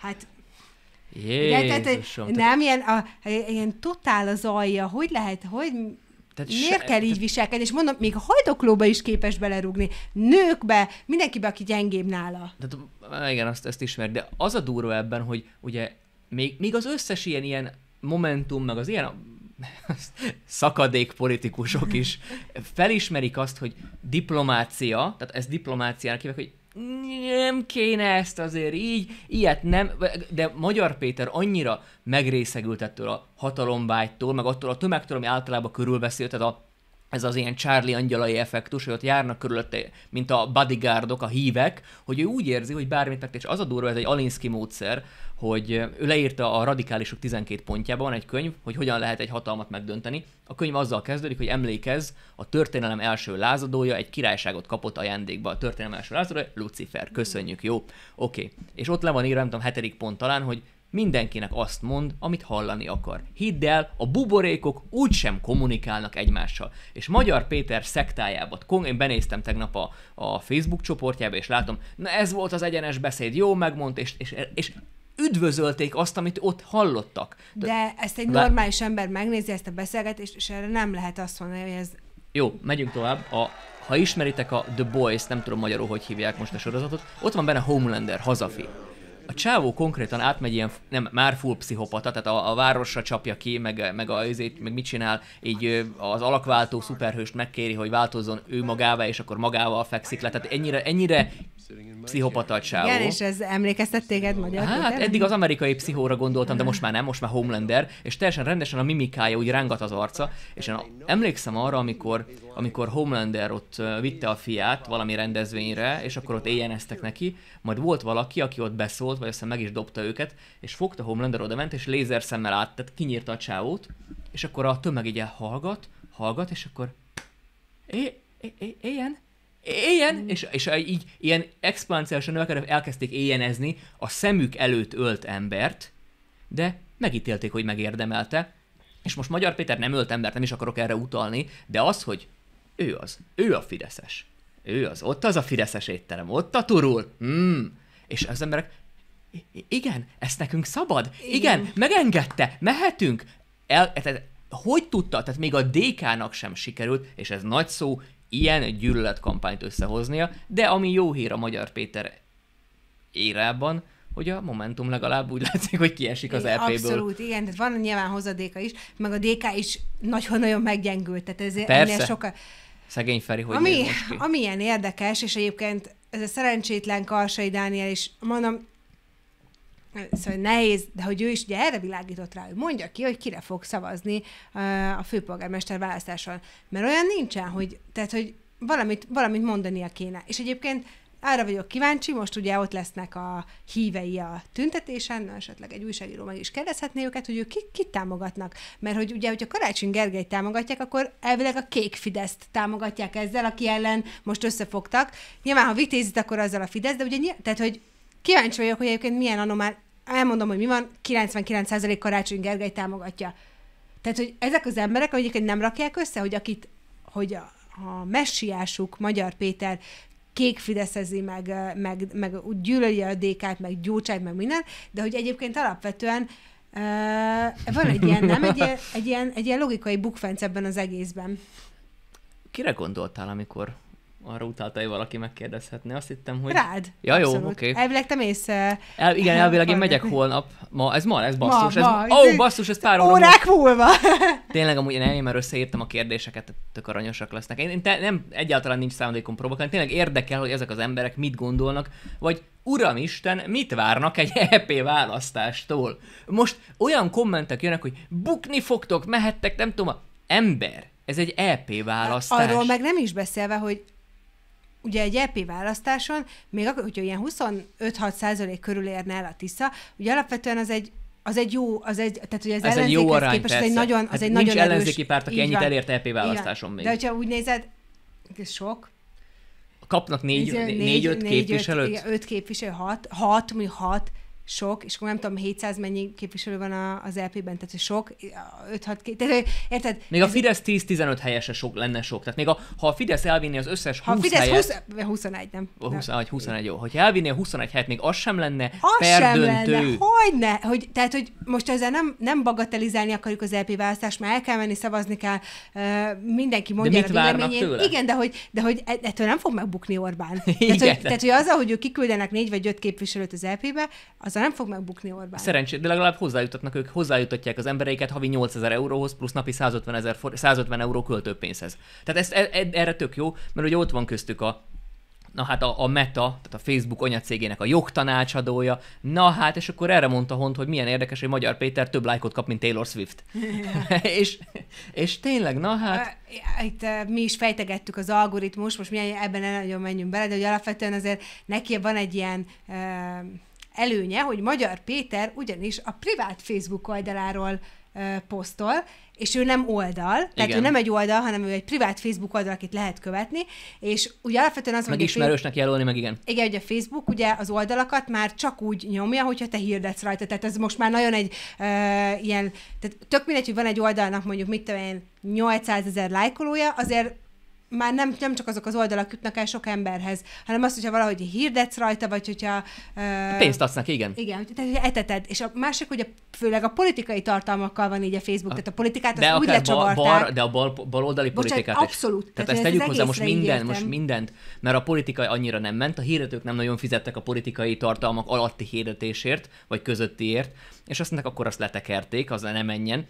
Hát Jézusom, ugye, nem, ilyen, a, ilyen totál az alja, hogy lehet, hogy tehát miért se, kell így viselkedni? És mondom, még a hajdoklóba is képes belerúgni. Nőkbe, mindenkibe, aki gyengébb nála. De igen, azt, ezt ismer. De az a durva ebben, hogy ugye még, még az összes ilyen, ilyen momentum, meg az ilyen a, szakadék politikusok is felismerik azt, hogy diplomácia, tehát ez diplomáciának hívják, hogy nem kéne ezt azért így, ilyet nem, de Magyar Péter annyira megrészegült ettől a hatalomvágytól, meg attól a tömegtől, ami általában körülveszél, tehát a ez az ilyen Charlie angyalai effektus, hogy ott járnak körülötte, mint a bodyguardok, a hívek, hogy ő úgy érzi, hogy bármit megtett, és az a durva, ez egy Alinsky módszer, hogy ő leírta a radikálisok 12 pontjában egy könyv, hogy hogyan lehet egy hatalmat megdönteni. A könyv azzal kezdődik, hogy emlékez, a történelem első lázadója egy királyságot kapott ajándékba. A történelem első lázadója, Lucifer, köszönjük, jó? Oké. Okay. És ott le van írva, nem tudom, hetedik pont talán, hogy mindenkinek azt mond, amit hallani akar. Hidd el, a buborékok úgysem kommunikálnak egymással. És Magyar Péter szektájába, én benéztem tegnap a, a Facebook csoportjába, és látom, na ez volt az egyenes beszéd, jó megmond, és, és, és üdvözölték azt, amit ott hallottak. De, De ezt egy normális le... ember megnézi ezt a beszélgetést, és erre nem lehet azt mondani, hogy ez... Jó, megyünk tovább. A, ha ismeritek a The Boys, nem tudom magyarul, hogy hívják most a sorozatot, ott van benne Homelander, hazafi a csávó konkrétan átmegy ilyen, nem, már full pszichopata, tehát a, a városra csapja ki, meg, meg, a, azért, meg mit csinál, így az alakváltó szuperhőst megkéri, hogy változzon ő magává, és akkor magával fekszik le. Tehát ennyire, ennyire pszichopata a csávó. Igen, és ez emlékeztet téged magyar? Hát eddig az amerikai pszichóra gondoltam, de most már nem, most már Homelander, és teljesen rendesen a mimikája úgy rángat az arca, és én emlékszem arra, amikor, amikor Homelander ott vitte a fiát valami rendezvényre, és akkor ott éjjeneztek neki, majd volt valaki, aki ott beszólt, vagy aztán meg is dobta őket, és fogta Homelander oda ment, és lézer szemmel át, tehát kinyírta a csávót, és akkor a tömeg így hallgat, hallgat, és akkor é, é, é, éljen, éljen, mm. és, és így ilyen exponenciálisan növekedve elkezdték éjjenezni a szemük előtt ölt embert, de megítélték, hogy megérdemelte, és most Magyar Péter nem ölt embert, nem is akarok erre utalni, de az, hogy ő az, ő a Fideszes, ő az, ott az a Fideszes étterem, ott a turul, mm. és az emberek igen, ezt nekünk szabad, igen, igen megengedte, mehetünk. El, e, tehát, hogy tudta, tehát még a DK-nak sem sikerült, és ez nagy szó, ilyen gyűlöletkampányt összehoznia, de ami jó hír a Magyar Péter érában, hogy a Momentum legalább úgy látszik, hogy kiesik az RP-ből. Abszolút, igen, tehát van nyilván hozadéka is, meg a DK is nagyon-nagyon meggyengült, tehát ez Persze. ennél sokkal... Szegény Feri, hogy ami, most ki? ami ilyen érdekes, és egyébként ez a szerencsétlen Karsai Dániel is, mondom, Szóval nehéz, de hogy ő is ugye erre világított rá, hogy mondja ki, hogy kire fog szavazni a főpolgármester választáson. Mert olyan nincsen, hogy, tehát, hogy valamit, valamit mondania kéne. És egyébként arra vagyok kíváncsi, most ugye ott lesznek a hívei a tüntetésen, na, esetleg egy újságíró meg is kérdezhetné őket, hogy ők kit, kit támogatnak. Mert hogy ugye, hogyha Karácsony Gergely támogatják, akkor elvileg a kék Fideszt támogatják ezzel, aki ellen most összefogtak. Nyilván, ha vitézit, akkor azzal a Fidesz, de ugye, tehát, hogy Kíváncsi vagyok, hogy egyébként milyen anomál... Elmondom, hogy mi van, 99% Karácsony Gergely támogatja. Tehát, hogy ezek az emberek, hogy egyébként nem rakják össze, hogy akit, hogy a, a messiásuk, Magyar Péter kék fideszezi, meg, meg, meg úgy gyűlöli a DK-t, meg gyócsát, meg minden, de hogy egyébként alapvetően uh, van egy ilyen, nem? Egy ilyen, egy ilyen, egy ilyen logikai bukfenc ebben az egészben. Kire gondoltál, amikor arra utaltál, hogy valaki megkérdezhetne. Azt hittem, hogy... Rád. Ja, jó, oké. Okay. Elvileg te mész... Eh, El, igen, elvileg én megyek holnap. Ma, ez ma lesz basszus. Ma, ez, ma. Ó, oh, basszus, ez pár óra Órák múlva. Tényleg amúgy én eljön, mert összeírtam a kérdéseket, tök aranyosak lesznek. Én, én te, nem, egyáltalán nincs szándékom provokálni. Tényleg érdekel, hogy ezek az emberek mit gondolnak, vagy Uramisten, mit várnak egy EP választástól? Most olyan kommentek jönnek, hogy bukni fogtok, mehettek, nem tudom, ember, ez egy EP hát választás. Arról meg nem is beszélve, hogy ugye egy EP választáson, még akkor, hogyha ilyen 25-6 százalék körül érne el a Tisza, ugye alapvetően az egy az egy jó, az egy, tehát hogy az ez egy jó arány, képest, persze. az egy nagyon, hát az hát egy nincs nagyon erős, ellenzéki párt, aki ennyit van. elért EP választáson még. De hogyha úgy nézed, ez sok, kapnak négy, öt négy, négy, négy négy, öt képviselőt? öt, igen, öt képviselő, hat, hat, mi hat, sok, és akkor nem tudom, 700 mennyi képviselő van az LP-ben, tehát hogy sok, 5-6, tehát érted? Még a Fidesz 10-15 helyese sok lenne sok, tehát még a, ha a Fidesz elvinné az összes ha 20 Fidesz helyet, 20, 21, nem. 20, nem. 21, jó. Hogyha elvinné a 21 helyet, még az sem lenne az perdöntő. Sem lenne, hogyne, hogy, tehát hogy most ezzel nem, nem bagatelizálni akarjuk az LP választást, mert el kell menni, szavazni kell, mindenki mondja de a véleményét. Igen, de hogy, de hogy e- ettől nem fog megbukni Orbán. Igen. Tehát, hogy, tehát, hogy az, ahogy ők kiküldenek négy vagy öt képviselőt az LP-be, az persze nem fog megbukni Orbán. Szerencsére, de legalább hozzájutatnak ők, hozzájutatják az embereiket havi 8000 euróhoz, plusz napi 150, ezer for, 150 euró költőpénzhez. Tehát ezt, e, e, erre tök jó, mert ugye ott van köztük a na hát a, a Meta, tehát a Facebook anyacégének a jogtanácsadója, na hát, és akkor erre mondta Hont, hogy milyen érdekes, hogy Magyar Péter több lájkot kap, mint Taylor Swift. és, és tényleg, na hát... Itt mi is fejtegettük az algoritmus, most mi ebben nagyon menjünk bele, de hogy alapvetően azért neki van egy ilyen... Uh Előnye, hogy Magyar Péter ugyanis a privát Facebook oldaláról posztol, és ő nem oldal, tehát Igen. ő nem egy oldal, hanem ő egy privát Facebook oldal, akit lehet követni, és ugye alapvetően az, meg hogy... ismerősnek jelölni, meg igen. Igen, ugye a Facebook ugye az oldalakat már csak úgy nyomja, hogyha te hirdetsz rajta, tehát ez most már nagyon egy uh, ilyen, tehát tök mindegy, hogy van egy oldalnak mondjuk mit tudom én, 800 ezer lájkolója, azért már nem, nem csak azok az oldalak jutnak el sok emberhez, hanem azt, hogyha valahogy hirdetsz rajta, vagy hogyha... Uh, Pénzt adsz igen. Igen, tehát hogy eteted. És a másik, hogy a, főleg a politikai tartalmakkal van így a Facebook, a, tehát a politikát de azt úgy lecsavarták. Bal, bar, de a bal, baloldali Bocsánat, politikát abszolút. Tehát, tehát ezt tegyük hozzá most minden, értem. most mindent, mert a politikai annyira nem ment, a hirdetők nem nagyon fizettek a politikai tartalmak alatti hirdetésért, vagy közöttiért, és azt mondták, akkor azt letekerték, az ne menjen,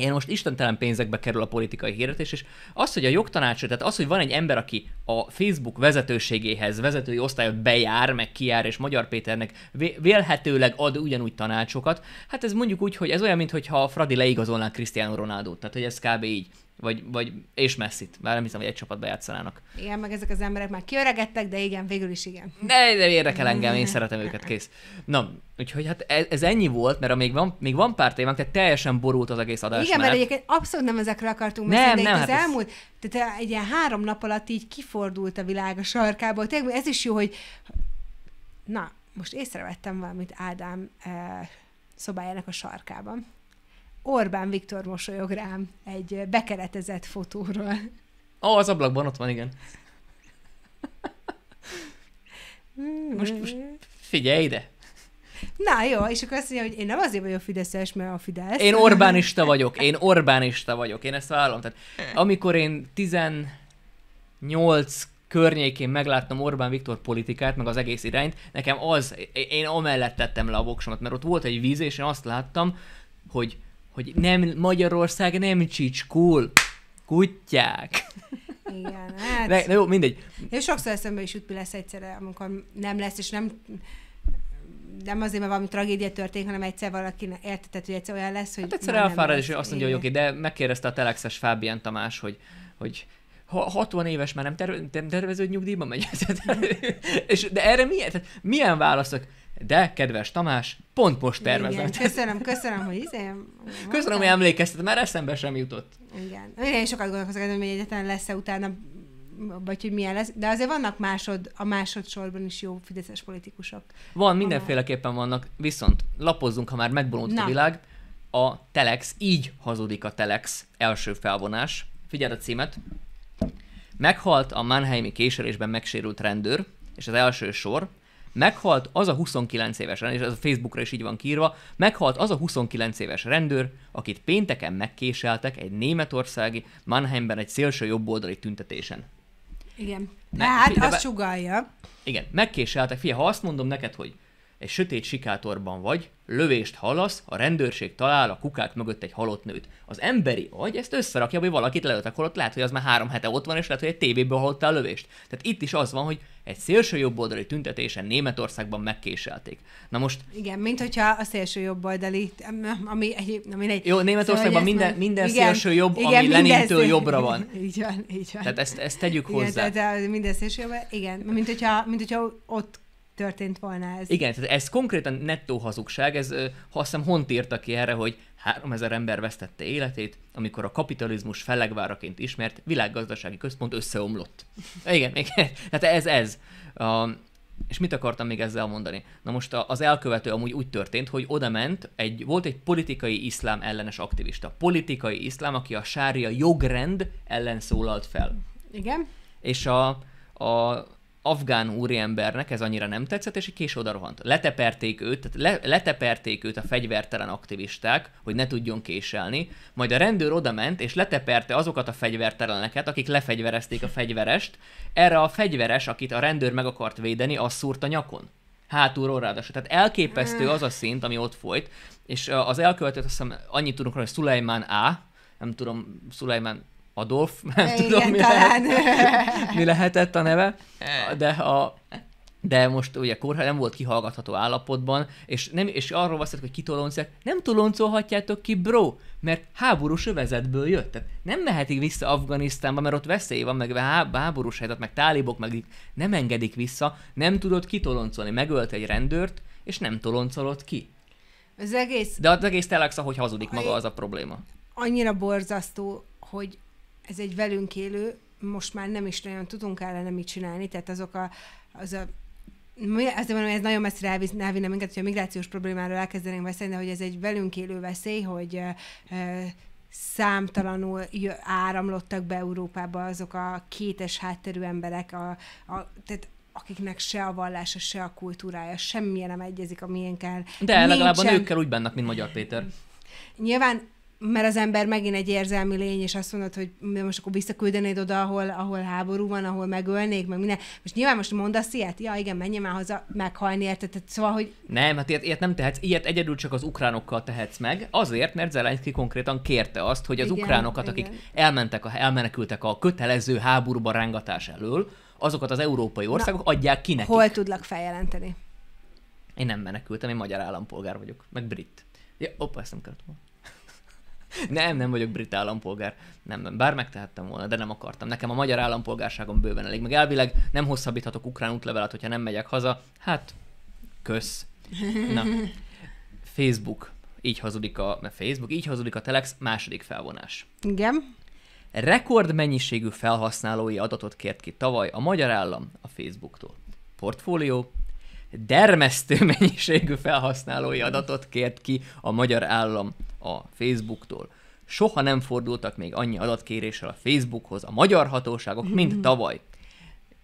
én most istentelen pénzekbe kerül a politikai hirdetés, és az, hogy a jogtanácsot, tehát az, hogy van egy ember, aki a Facebook vezetőségéhez, vezetői osztályot bejár, meg kiár, és Magyar Péternek vélhetőleg ad ugyanúgy tanácsokat, hát ez mondjuk úgy, hogy ez olyan, mintha Fradi leigazolná Cristiano Ronaldo-t, tehát hogy ez kb. így vagy, vagy és messzit. Már nem hiszem, hogy egy csapatba játszanának. Igen, meg ezek az emberek már kiöregettek, de igen, végül is igen. Ne, de érdekel engem, én szeretem őket, kész. Na, úgyhogy hát ez, ez ennyi volt, mert még van, még van pár témánk, tehát teljesen borult az egész adás. Igen, mert egyébként abszolút nem ezekre akartunk nem, beszélni, nem, de hát az ez... elmúlt, tehát eh, egy ilyen három nap alatt így kifordult a világ a sarkából. Tényleg ez is jó, hogy na, most észrevettem valamit Ádám eh, szobájának a sarkában. Orbán Viktor mosolyog rám egy bekeretezett fotóról. Ó, oh, az ablakban ott van, igen. Hmm. Most, most figyelj ide! Na jó, és akkor azt mondja, hogy én nem azért vagyok Fideszes, mert a Fidesz. Én Orbánista vagyok, én Orbánista vagyok, én ezt vállalom. Tehát amikor én 18 környékén megláttam Orbán Viktor politikát, meg az egész irányt, nekem az, én amellett tettem le a voksomat, mert ott volt egy víz, és én azt láttam, hogy hogy nem, Magyarország nem csicskul, kutyák. Igen, hát... De, de jó, mindegy. És sokszor eszembe is jut, lesz egyszerre, amikor nem lesz, és nem nem azért, mert valami tragédia történik, hanem egyszer valaki értetett, hogy egyszer olyan lesz, hogy... Hát egyszer elfárad, és azt mondja, hogy oké, de megkérdezte a Telexes Fábián Tamás, hogy, hogy 60 éves már nem, terve, nem tervező, hogy megy. és de erre milyen, tehát milyen válaszok? de kedves Tamás, pont most tervezem. Igen, köszönöm, köszönöm, hogy izé... Köszönöm, hogy emlékeztet, mert eszembe sem jutott. Igen. Én sokat gondolkozok, hogy egyetlen lesz-e utána, vagy hogy milyen lesz, de azért vannak másod, a másodsorban is jó fideszes politikusok. Van, mindenféleképpen vannak, viszont lapozzunk, ha már megborult a világ. A Telex, így hazudik a Telex első felvonás. Figyeld a címet. Meghalt a Mannheimi késelésben megsérült rendőr, és az első sor, Meghalt az a 29 éves rendőr, és ez a Facebookra is így van kírva, meghalt az a 29 éves rendőr, akit pénteken megkéseltek egy németországi Mannheimben egy szélső jobboldali tüntetésen. Igen. Me- hát, azt sugalja. Igen, megkéseltek. Fia, ha azt mondom neked, hogy egy sötét sikátorban vagy, lövést hallasz, a rendőrség talál a kukák mögött egy halott nőt. Az emberi agy ezt összerakja, hogy valakit lelőttek holott, lehet, hogy az már három hete ott van, és lehet, hogy egy tévéből hallotta a lövést. Tehát itt is az van, hogy egy szélső jobboldali tüntetésen Németországban megkéselték. Na most... Igen, mint hogyha a szélső jobboldali, ami egy... Ami egy jó, Németországban szóval, minden, minden igen, szélső jobb, igen, ami Lenintől szél... jobbra van. Így van, így van. Tehát ezt, ezt tegyük hozzá. tehát minden szélső jobb, igen, mint hogyha, mint hogyha ott történt volna ez. Igen, tehát ez konkrétan nettó hazugság, ez ha azt hiszem Hont írta ki erre, hogy 3000 ember vesztette életét, amikor a kapitalizmus fellegváraként ismert világgazdasági központ összeomlott. Igen, igen. Tehát ez ez. A, és mit akartam még ezzel mondani? Na most az elkövető amúgy úgy történt, hogy odament, egy, volt egy politikai iszlám ellenes aktivista. Politikai iszlám, aki a sária jogrend ellen szólalt fel. Igen. És a, a afgán úriembernek ez annyira nem tetszett, és így oda rohant. Leteperték őt, tehát le, leteperték őt a fegyvertelen aktivisták, hogy ne tudjon késelni, majd a rendőr odament, és leteperte azokat a fegyverteleneket, akik lefegyverezték a fegyverest, erre a fegyveres, akit a rendőr meg akart védeni, az szúrt a nyakon. Hátulról ráadásul. Tehát elképesztő az a szint, ami ott folyt, és az elkövetőt azt hiszem annyit tudunk hogy Szulajmán A, nem tudom, Szulajmán Adolf, nem Igen, tudom, mi, talán. Lehet, mi lehetett a neve, de a de most ugye kórház nem volt kihallgatható állapotban, és, nem, és arról beszéltek, hogy kitoloncolják, nem toloncolhatjátok ki, bro, mert háborús övezetből jött. Tehát nem mehetik vissza Afganisztánba, mert ott veszély van, meg háborús helyzet, meg tálibok, meg nem engedik vissza, nem tudod kitoloncolni. Megölt egy rendőrt, és nem toloncolod ki. Az egész... De az egész telex, hogy hazudik maga, az a probléma. Annyira borzasztó, hogy ez egy velünk élő, most már nem is nagyon tudunk ellene mit csinálni, tehát azok a, az a azt mondom, hogy ez nagyon messzire elvinne minket, hogy a migrációs problémáról elkezdenénk beszélni, de hogy ez egy velünk élő veszély, hogy számtalanul áramlottak be Európába azok a kétes hátterű emberek, a, a, tehát akiknek se a vallása, se a kultúrája, semmilyen nem egyezik a miénkkel. De Nincsen... legalább a nőkkel úgy bennak, mint Magyar Péter. Nyilván mert az ember megint egy érzelmi lény, és azt mondod, hogy most akkor visszaküldenéd oda, ahol, ahol háború van, ahol megölnék, meg minden. Most nyilván most mondasz ilyet? Ja, igen, menjél már haza meghalni, érted? Szóval, hogy... Nem, hát ilyet, ilyet nem tehetsz. Ilyet egyedül csak az ukránokkal tehetsz meg. Azért, mert Zelenszky konkrétan kérte azt, hogy az igen, ukránokat, igen. akik elmentek, a, elmenekültek a kötelező háborúba rángatás elől, azokat az európai országok Na, adják ki nekik. Hol tudlak feljelenteni? Én nem menekültem, én magyar állampolgár vagyok, meg brit. Ja, opa, ezt nem kellett volna. Nem, nem vagyok brit állampolgár. Nem, nem, bár megtehettem volna, de nem akartam. Nekem a magyar állampolgárságom bőven elég. Meg elvileg nem hosszabbíthatok ukrán útlevelet, hogyha nem megyek haza. Hát, kösz. Na, Facebook. Így hazudik a mert Facebook, így hazudik a Telex második felvonás. Igen. Rekord mennyiségű felhasználói adatot kért ki tavaly a magyar állam a Facebooktól. Portfólió, dermesztő mennyiségű felhasználói adatot kért ki a magyar állam a Facebooktól. Soha nem fordultak még annyi adatkéréssel a Facebookhoz a magyar hatóságok, mint mhm. tavaly.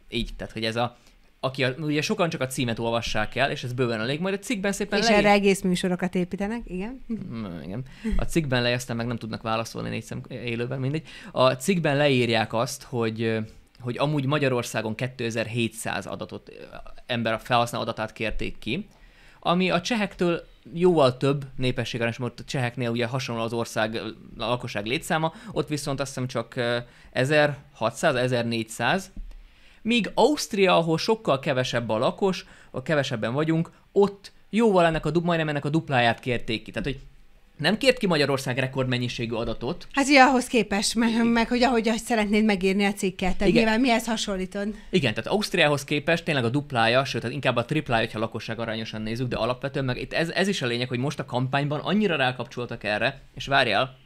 Így, tehát hogy ez a aki a, ugye sokan csak a címet olvassák el, és ez bőven elég, majd a cikkben szépen És leír... erre egész műsorokat építenek, igen. Mm, igen. A cikkben le, aztán meg nem tudnak válaszolni négy szem élőben, mindegy. A cikkben leírják azt, hogy hogy amúgy Magyarországon 2700 adatot, ember a felhasználó adatát kérték ki, ami a csehektől jóval több népességgel, és most a cseheknél ugye hasonló az ország a lakosság létszáma, ott viszont azt hiszem csak 1600-1400, míg Ausztria, ahol sokkal kevesebb a lakos, a kevesebben vagyunk, ott jóval ennek a, majdnem ennek a dupláját kérték ki. Tehát, hogy nem kért ki Magyarország rekordmennyiségű adatot. Hát ugye ahhoz képest, meg, meg hogy ahogy azt szeretnéd megírni a cikket, tehát Igen. nyilván mihez hasonlítod. Igen, tehát Ausztriához képest tényleg a duplája, sőt, tehát inkább a triplája, hogyha lakosság arányosan nézzük, de alapvetően meg itt ez, ez is a lényeg, hogy most a kampányban annyira rákapcsoltak erre, és várjál,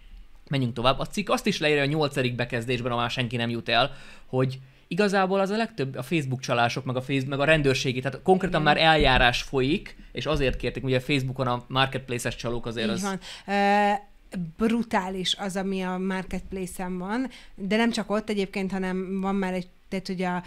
menjünk tovább. A cikk azt is leírja a nyolcadik bekezdésben, már senki nem jut el, hogy Igazából az a legtöbb a Facebook csalások, meg a, Facebook, meg a rendőrségi, tehát konkrétan már eljárás folyik, és azért kérték, ugye Facebookon a marketplace-es csalók azért Így az... Van. brutális az, ami a marketplace-en van, de nem csak ott egyébként, hanem van már egy tehát hogy a,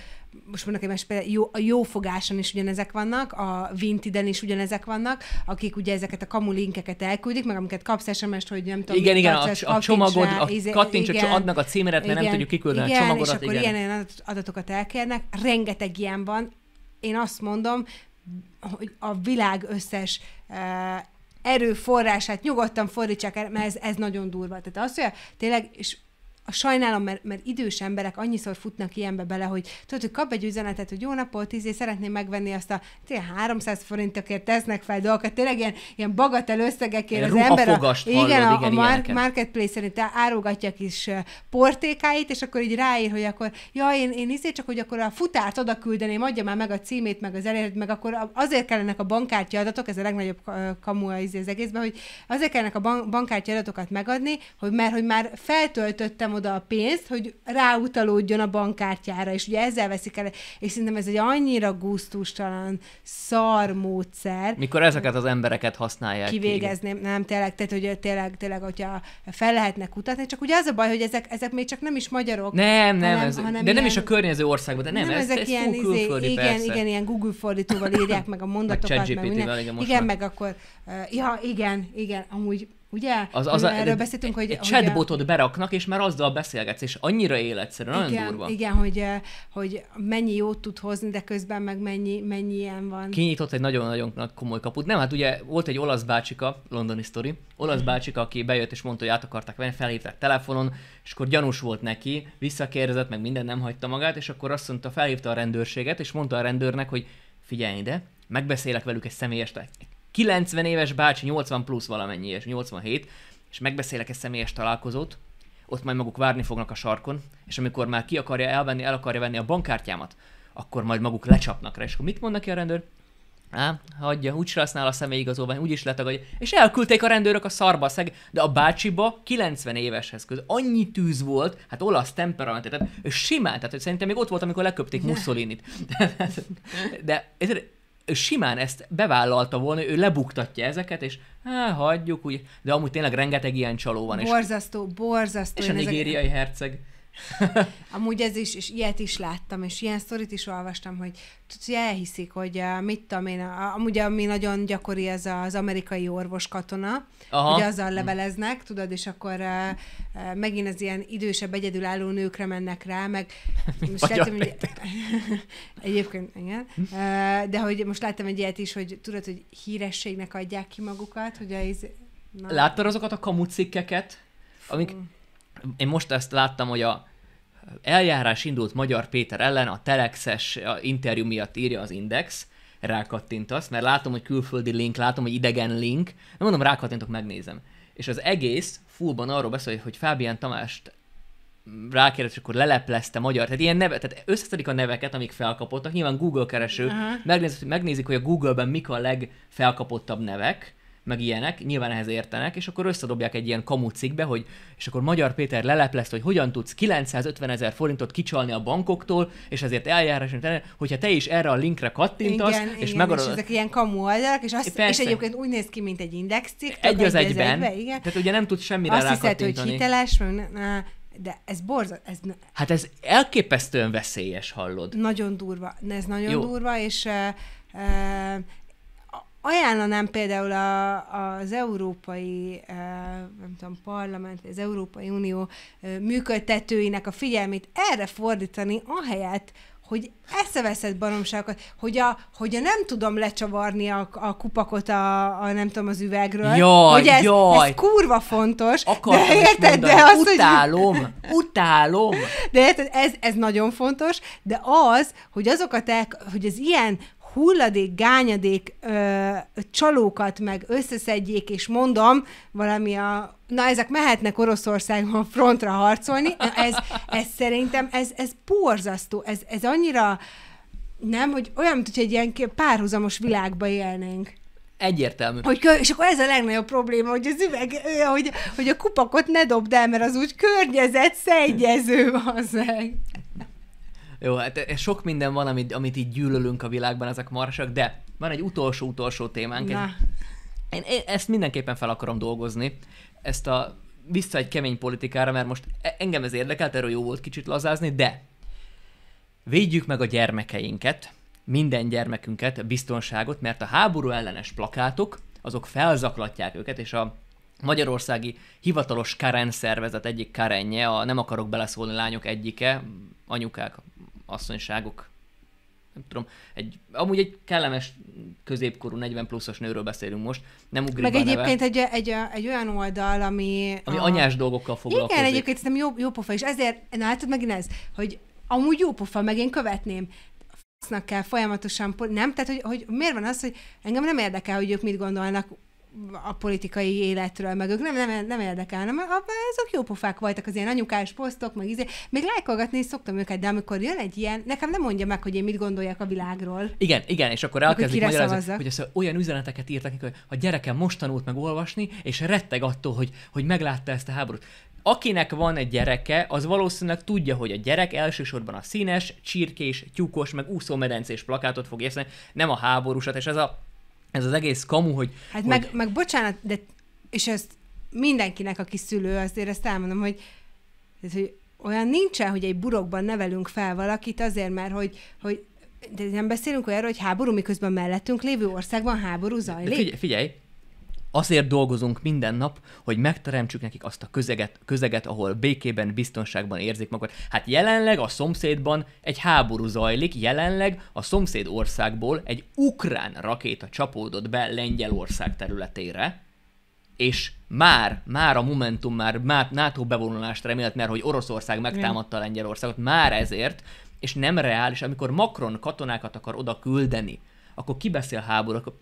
most mondok egy más például, jó, a jófogáson is ugyanezek vannak, a Vintiden is ugyanezek vannak, akik ugye ezeket a kamu linkeket elküldik, meg amiket kapsz sms hogy nem tudom. Igen, igen, tartsz, a, a csomagod, a izé, kattints, igen, adnak a címeret, mert igen, nem tudjuk kiküldeni igen, a csomagodat. és akkor igen. ilyen adatokat elkérnek, rengeteg ilyen van. Én azt mondom, hogy a világ összes uh, erőforrását nyugodtan fordítsák el, mert ez, ez nagyon durva. Tehát azt, hogy tényleg, és a sajnálom, mert, mert idős emberek annyiszor futnak ilyenbe bele, hogy tudod, hogy kap egy üzenetet, hogy jó napot, izé, szeretném megvenni azt a 300 forintokért tesznek fel dolgokat, tényleg ilyen, ilyen bagatel összegekért az ember a, igen, hallod, a, igen, a mar- marketplace szerint árogatja kis portékáit, és akkor így ráír, hogy akkor, ja, én, én izé csak, hogy akkor a futárt oda küldeném, adja már meg a címét, meg az elérhet, meg akkor azért kellenek a bankkártya adatok, ez a legnagyobb kamu izé az egészben, hogy azért kellenek a bankkártya adatokat megadni, hogy mert hogy már feltöltöttem teszem oda a pénzt, hogy ráutalódjon a bankkártyára, és ugye ezzel veszik el, és szerintem ez egy annyira gusztustalan szar módszer. Mikor ezeket az embereket használják Kivégezném, ki. nem tényleg, tehát hogy tényleg, tényleg, hogyha fel lehetnek kutatni, csak ugye az a baj, hogy ezek, ezek még csak nem is magyarok. Nem, nem, hanem, ez, hanem de ilyen, nem is a környező országban, de nem, nem ez, ezek ez ilyen, izé, igen, persze. igen, ilyen Google fordítóval írják meg a mondatokat, meg, meg minden, igen, meg akkor, ja, igen, igen, amúgy Ugye? Az, az Erről a, beszéltünk, hogy... Egy chatbotot a... beraknak, és már azzal beszélgetsz, és annyira életszerű, nagyon igen, durva. Igen, hogy, eh, hogy mennyi jót tud hozni, de közben meg mennyi, mennyi ilyen van. Kinyitott egy nagyon-nagyon nagy komoly kaput. Nem, hát ugye volt egy olasz bácsika, londoni sztori, olasz mhm. bácsika, aki bejött és mondta, hogy át akarták venni, felhívták telefonon, és akkor gyanús volt neki, visszakérdezett, meg minden nem hagyta magát, és akkor azt mondta, felhívta a rendőrséget, és mondta a rendőrnek, hogy figyelj ide, megbeszélek velük egy személyes, egy 90 éves bácsi, 80 plusz valamennyi, és 87, és megbeszélek egy személyes találkozót, ott majd maguk várni fognak a sarkon, és amikor már ki akarja elvenni, el akarja venni a bankkártyámat, akkor majd maguk lecsapnak rá. És akkor mit mond neki a rendőr? Á, hagyja, úgy használ a személyigazolvány, úgyis letagadja. És elküldték a rendőrök a szarba szeg, de a bácsiba 90 éveshez köz. Annyi tűz volt, hát olasz temperament, tehát simán, tehát hogy szerintem még ott volt, amikor leköpték Mussolinit. De, de, de ő simán ezt bevállalta volna, ő lebuktatja ezeket, és há, hagyjuk, úgy, de amúgy tényleg rengeteg ilyen csaló van. Borzasztó, és, borzasztó. És a nigériai ezek... herceg. Amúgy ez is, és ilyet is láttam, és ilyen sztorit is olvastam, hogy elhiszik, hogy eh, mit tudom én, amúgy ami nagyon gyakori az az amerikai orvos katona, Aha. hogy azzal hm. leveleznek, tudod, és akkor eh, eh, megint az ilyen idősebb egyedülálló nőkre mennek rá, meg most láttam, hogy... Egyébként, igen. de hogy most láttam egy ilyet is, hogy tudod, hogy hírességnek adják ki magukat, hogy ez. Na. Láttad azokat a kamucikkeket, amik én most ezt láttam, hogy a eljárás indult Magyar Péter ellen, a Telexes interjú miatt írja az Index, rákattintasz, mert látom, hogy külföldi link, látom, hogy idegen link, nem mondom, rákattintok, megnézem. És az egész fullban arról beszél, hogy Fábián Tamást rákérdezett, akkor leleplezte magyar. Tehát ilyen neve, tehát összeszedik a neveket, amik felkapottak. Nyilván Google kereső, uh-huh. megnézik, hogy a Google-ben mik a legfelkapottabb nevek, meg ilyenek, nyilván ehhez értenek, és akkor összedobják egy ilyen kamu cikkbe, hogy és akkor Magyar Péter leleplez, hogy hogyan tudsz 950 ezer forintot kicsalni a bankoktól, és ezért eljárás, hogyha te is erre a linkre kattintasz, igen, és igen, megarod... és ezek ilyen kamu oldalak, és, azt, és egyébként úgy néz ki, mint egy index cikk. Egy az egyben. Az egyben igen. Tehát ugye nem tudsz semmire Azt hiszed, hogy hiteles, mert de ez borzat, ez... Hát ez elképesztően veszélyes, hallod. Nagyon durva, ez nagyon Jó. durva, és uh, uh, Ajánlanám például a, az Európai eh, nem tudom, Parlament, az Európai Unió eh, működtetőinek a figyelmét erre fordítani, ahelyett, hogy eszeveszett baromságokat, hogy a, hogy a nem tudom lecsavarni a, a kupakot a, a, nem tudom, az üvegről. Jaj, hogy ez, jaj. ez kurva fontos. Akartam de érted, mondani, de az, utálom, hogy... utálom. De érted, ez, ez nagyon fontos, de az, hogy azokat el, hogy az ilyen hulladék, gányadék ö, csalókat meg összeszedjék, és mondom, valami a... Na, ezek mehetnek oroszországon frontra harcolni. Na, ez, ez szerintem, ez, ez porzasztó. Ez, ez annyira nem, hogy olyan, mint hogy egy ilyen párhuzamos világba élnénk. Egyértelmű. Hogy, és akkor ez a legnagyobb probléma, hogy az üveg, hogy, hogy a kupakot ne dobd el, mert az úgy környezetszennyező az meg. Jó, hát ez sok minden van, amit, amit így gyűlölünk a világban, ezek marsak, de van egy utolsó-utolsó témánk. Na. Én, én ezt mindenképpen fel akarom dolgozni, ezt a vissza egy kemény politikára, mert most e, engem ez érdekelt, erről jó volt kicsit lazázni, de védjük meg a gyermekeinket, minden gyermekünket, a biztonságot, mert a háború ellenes plakátok, azok felzaklatják őket, és a magyarországi hivatalos Karen szervezet egyik Karenje, a nem akarok beleszólni lányok egyike, anyukák, asszonyságok. Nem tudom, egy, amúgy egy kellemes középkorú 40 pluszos nőről beszélünk most, nem ugrik Meg egyébként neve. egy, egy, egy, olyan oldal, ami... Ami a... anyás dolgokkal foglalkozik. Igen, egyébként szerintem jó, jó pofa, és ezért, na látod megint ez, hogy amúgy jó pofa, meg én követném, kell folyamatosan, nem? Tehát, hogy, hogy miért van az, hogy engem nem érdekel, hogy ők mit gondolnak a politikai életről, meg ők nem, nem, nem érdekelne, mert azok jó pofák voltak, az ilyen anyukás posztok, meg izé. Még lájkolgatni is szoktam őket, de amikor jön egy ilyen, nekem nem mondja meg, hogy én mit gondoljak a világról. Igen, igen, és akkor elkezdik magyarázni, szavazzak. hogy olyan üzeneteket írtak hogy a gyerekem most tanult meg olvasni, és retteg attól, hogy, hogy meglátta ezt a háborút akinek van egy gyereke, az valószínűleg tudja, hogy a gyerek elsősorban a színes, csirkés, tyúkos, meg úszómedencés plakátot fog érteni, nem a háborúsat, és ez a ez az egész kamu, hogy... Hát hogy... Meg, meg bocsánat, de és ezt mindenkinek, aki szülő, azért ezt elmondom, hogy, hogy olyan nincsen, hogy egy burokban nevelünk fel valakit azért, mert hogy, hogy de nem beszélünk olyanról, hogy háború, miközben mellettünk lévő országban háború zajlik. De figyelj, figyelj, Azért dolgozunk minden nap, hogy megteremtsük nekik azt a közeget, közeget ahol békében, biztonságban érzik magukat. Hát jelenleg a szomszédban egy háború zajlik, jelenleg a szomszéd országból egy ukrán rakéta csapódott be Lengyelország területére, és már, már a Momentum már már NATO bevonulást remélt, mert hogy Oroszország megtámadta Lengyelországot, már ezért, és nem reális, amikor Macron katonákat akar oda küldeni, akkor kibeszél háború, akkor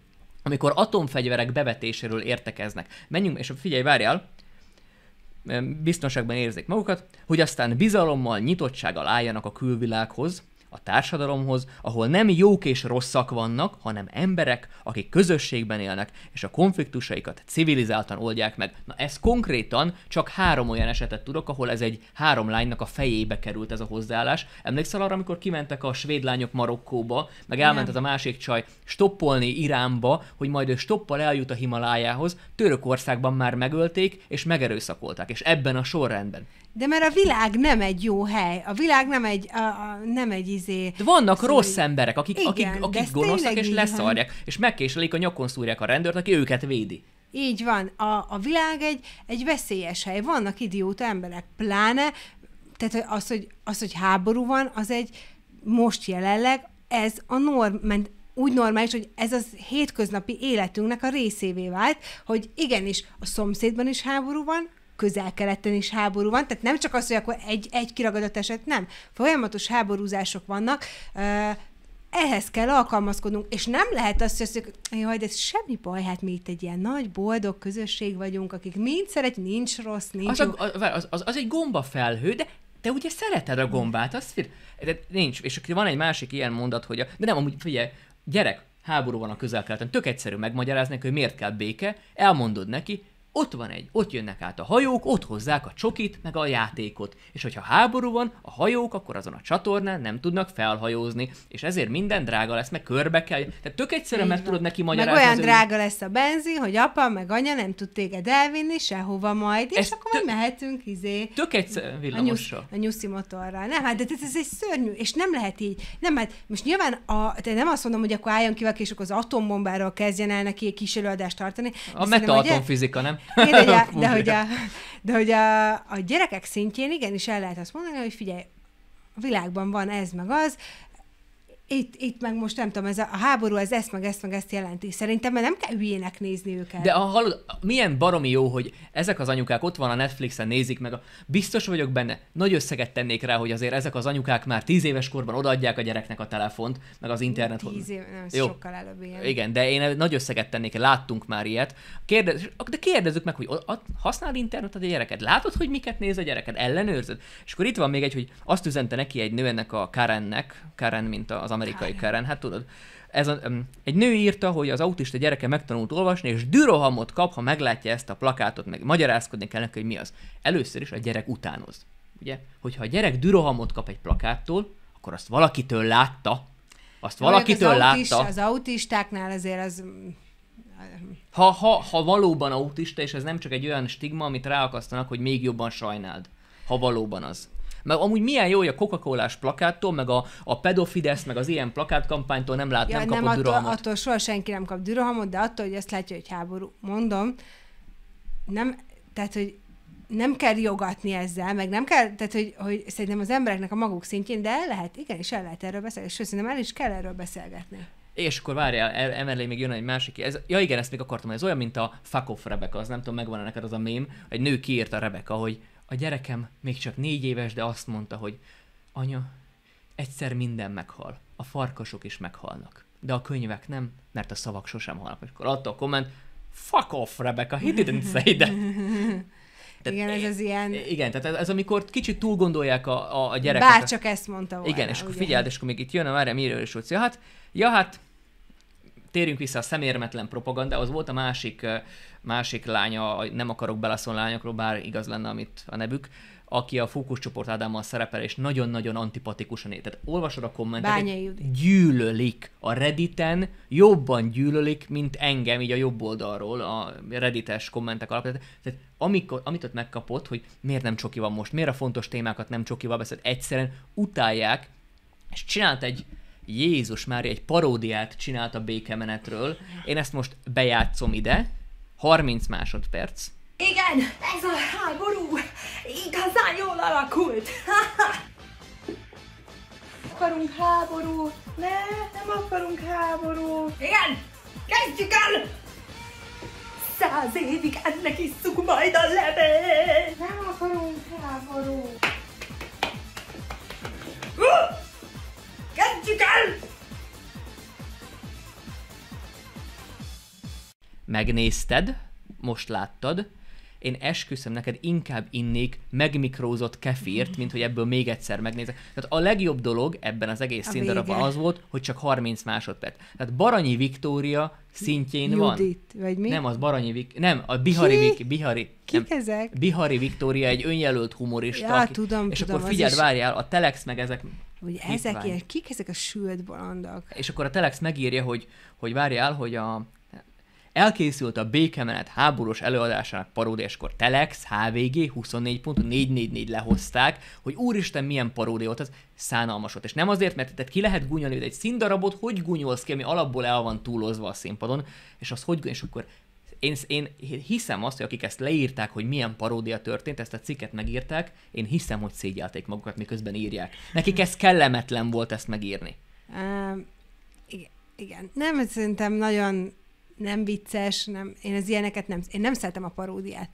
amikor atomfegyverek bevetéséről értekeznek. Menjünk, és figyelj, várjál, biztonságban érzik magukat, hogy aztán bizalommal, nyitottsággal álljanak a külvilághoz, a társadalomhoz, ahol nem jók és rosszak vannak, hanem emberek, akik közösségben élnek, és a konfliktusaikat civilizáltan oldják meg. Na ez konkrétan csak három olyan esetet tudok, ahol ez egy három lánynak a fejébe került ez a hozzáállás. Emlékszel arra, amikor kimentek a svéd lányok Marokkóba, meg elment ez a másik csaj stoppolni Iránba, hogy majd ő stoppal eljut a Himalájához, Törökországban már megölték és megerőszakolták, és ebben a sorrendben. De mert a világ nem egy jó hely, a világ nem egy, a, a, nem egy izé... De vannak szóval, rossz emberek, akik, igen, akik, akik gonoszak és leszarják, van. és megkéselik a nyakon szúrják a rendőrt, aki őket védi. Így van. A, a világ egy, egy veszélyes hely. Vannak idióta emberek, pláne, tehát az hogy, az, hogy háború van, az egy most jelenleg ez a norm, mert úgy normális, hogy ez az hétköznapi életünknek a részévé vált, hogy igenis a szomszédban is háború van, közel-keleten is háború van, tehát nem csak az, hogy akkor egy, egy kiragadott eset, nem. Folyamatos háborúzások vannak, ehhez kell alkalmazkodnunk, és nem lehet azt, hogy azt mondjuk, jaj, de ez semmi baj, hát mi itt egy ilyen nagy, boldog közösség vagyunk, akik mind szeret, nincs rossz, nincs az, jó. A, az, az, az egy gombafelhő, de te ugye szereted a gombát, azt fél, de nincs, és van egy másik ilyen mondat, hogy a, de nem, amúgy figyelj, gyerek, háború van a közel tök egyszerű megmagyarázni, hogy miért kell béke, elmondod neki, ott van egy, ott jönnek át a hajók, ott hozzák a csokit, meg a játékot. És hogyha háború van, a hajók akkor azon a csatornán nem tudnak felhajózni, és ezért minden drága lesz, meg körbe kell. Tehát tök egyszerűen meg tudod neki magyarázni. Meg olyan drága lesz a benzin, hogy apa meg anya nem tud téged elvinni sehova majd, és ez akkor tök... majd mehetünk izé. Tök egyszerűen villamosra. A, nyusz, a nyuszi motorra. Nem, hát de ez egy szörnyű, és nem lehet így. Nem, hát most nyilván a, de nem azt mondom, hogy akkor álljon ki és akkor az atombombáról kezdjen el neki előadást tartani. A metatomfizika, nem? Én egy, de hogy, a, de hogy a, a gyerekek szintjén igenis el lehet azt mondani, hogy figyelj, a világban van ez meg az, itt, itt meg most nem tudom, ez a, a háború, ez ezt meg ezt meg ezt jelenti. Szerintem mert nem kell hülyének nézni őket. De a, hallod, milyen baromi jó, hogy ezek az anyukák ott van a Netflixen, nézik meg. A, biztos vagyok benne, nagy összeget tennék rá, hogy azért ezek az anyukák már tíz éves korban odaadják a gyereknek a telefont, meg az internet. Tíz év, nem, jó. sokkal előbb ilyen. Igen, de én nagy összeget tennék, láttunk már ilyet. Kérdez, de kérdezzük meg, hogy használ internetet a gyereked? Látod, hogy miket néz a gyereked? Ellenőrzöd? És akkor itt van még egy, hogy azt üzente neki egy nő ennek a Karennek, Karen, mint az amerikai Karen, hát tudod. Ez a, egy nő írta, hogy az autista gyereke megtanult olvasni, és dürohamot kap, ha meglátja ezt a plakátot, meg magyarázkodni kell neki, hogy mi az. Először is a gyerek utánoz. Ugye? Hogyha a gyerek dürohamot kap egy plakáttól, akkor azt valakitől látta, azt Jó, hát valakitől az látta. az autistáknál azért az... Mm, ha, ha, ha valóban autista, és ez nem csak egy olyan stigma, amit ráakasztanak, hogy még jobban sajnáld, ha valóban az. Meg amúgy milyen jó, hogy a coca cola plakáttól, meg a, a pedofidesz, meg az ilyen plakátkampánytól nem lát, ja, nem, nem kapott attól, dürohamot. attól soha senki nem kap dürohamot, de attól, hogy ezt látja, hogy háború, mondom, nem, tehát, hogy nem kell jogatni ezzel, meg nem kell, tehát hogy, hogy szerintem az embereknek a maguk szintjén, de el lehet, igenis el lehet erről beszélgetni, sőt, szerintem el is kell erről beszélgetni. És akkor várjál, emellé még jön egy másik. Ez, ja igen, ezt még akartam, ez olyan, mint a Fakov Rebeka, az nem tudom, megvan -e neked az a mém, egy nő kiírta Rebeka, hogy a gyerekem még csak négy éves, de azt mondta, hogy anya, egyszer minden meghal. A farkasok is meghalnak. De a könyvek nem, mert a szavak sosem halnak. És akkor adta a komment, fuck off, Rebecca, he didn't say that. Tehát, igen, ez az ilyen... Igen, tehát ez, ez amikor kicsit túl gondolják a, a, a gyereket. Bár csak ezt mondta volna. Igen, és akkor figyeld, és akkor még itt jön a Mária Miriam és ja, hát, ja, hát térjünk vissza a szemérmetlen propagandához. Volt a másik másik lánya, nem akarok beleszólni lányokról, bár igaz lenne, amit a nevük, aki a fókuszcsoport Ádámmal szerepel, és nagyon-nagyon antipatikusan ér. Tehát olvasod a kommenteket, gyűlölik a Redditen, jobban gyűlölik, mint engem, így a jobb oldalról, a Reddites kommentek alapján. Tehát amikor, amit ott megkapott, hogy miért nem csoki van most, miért a fontos témákat nem csokival beszélt, egyszerűen utálják, és csinált egy Jézus már egy paródiát csinált a békemenetről. Én ezt most bejátszom ide, 30 másodperc. Igen, ez a háború igazán jól alakult. akarunk háború. Ne, nem akarunk háború. Igen, kezdjük el! Száz évig ennek isszuk majd a levét. Nem akarunk háború. Uh! Kezdjük el! megnézted, most láttad, én esküszöm neked, inkább innék megmikrózott kefírt, mint hogy ebből még egyszer megnézek. Tehát a legjobb dolog ebben az egész színdarabban az volt, hogy csak 30 másodperc. Tehát Baranyi Viktória szintjén Judit, van. Judit, vagy mi? Nem, az Baranyi Vik... Nem, a Bihari Ki? Vik... Bihari... Ki nem, ezek? Bihari Viktória egy önjelölt humorista. Ja, aki, tudom, És tudom, akkor figyeld, is... várjál, a Telex meg ezek hogy ezek ilyen, kik ezek a sült bolondok? És akkor a Telex megírja, hogy, hogy várjál, hogy a Elkészült a Békemenet háborús előadásának paródiaskor Telex, HVG 24.444 lehozták, hogy úristen milyen paródia volt az, szánalmas volt. És nem azért, mert tehát ki lehet gúnyolni hogy egy színdarabot, hogy gúnyolsz ki, ami alapból el van túlozva a színpadon, és az hogy, és akkor én, én hiszem azt, hogy akik ezt leírták, hogy milyen paródia történt, ezt a cikket megírták, én hiszem, hogy szégyelték magukat, miközben írják. Nekik ez kellemetlen volt ezt megírni. Um, igen, igen. Nem, szerintem nagyon nem vicces, nem, én az ilyeneket nem, én nem szeretem a paródiát.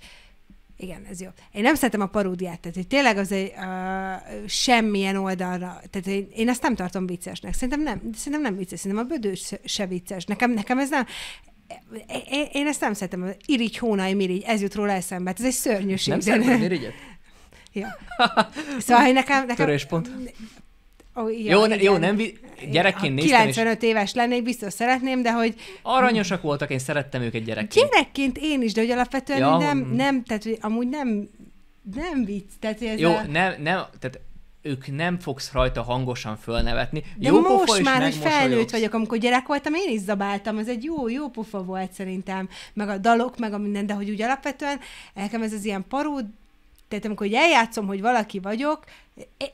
Igen, ez jó. Én nem szeretem a paródiát, tehát hogy tényleg az egy uh, semmilyen oldalra, tehát én, én ezt nem tartom viccesnek. Szerintem nem, szerintem nem vicces, szerintem a bödős se vicces. Nekem, nekem ez nem, én, én ezt nem szeretem, irigy, hónai, mirigy, ez jut róla eszembe, hát ez egy szörnyűség. Nem szeretem irigyet? Ja. Szóval, hogy nekem... nekem Töréspont. Oh, ja, jó, ne, jó, nem vi- gyerekként ha néztem. 95 és... éves lennék, biztos szeretném, de hogy... Aranyosak voltak, én szerettem őket gyerekként. Gyerekként én is, de hogy alapvetően ja, nem, mm. nem, tehát hogy amúgy nem, nem vicc. Tehát, ez jó, a... nem, nem, tehát ők nem fogsz rajta hangosan fölnevetni. De jó most pofa már, hogy felnőtt vagyok, amikor gyerek voltam, én is zabáltam, ez egy jó, jó pofa volt szerintem, meg a dalok, meg a minden, de hogy úgy alapvetően nekem ez az ilyen paród, tehát amikor eljátszom, hogy valaki vagyok,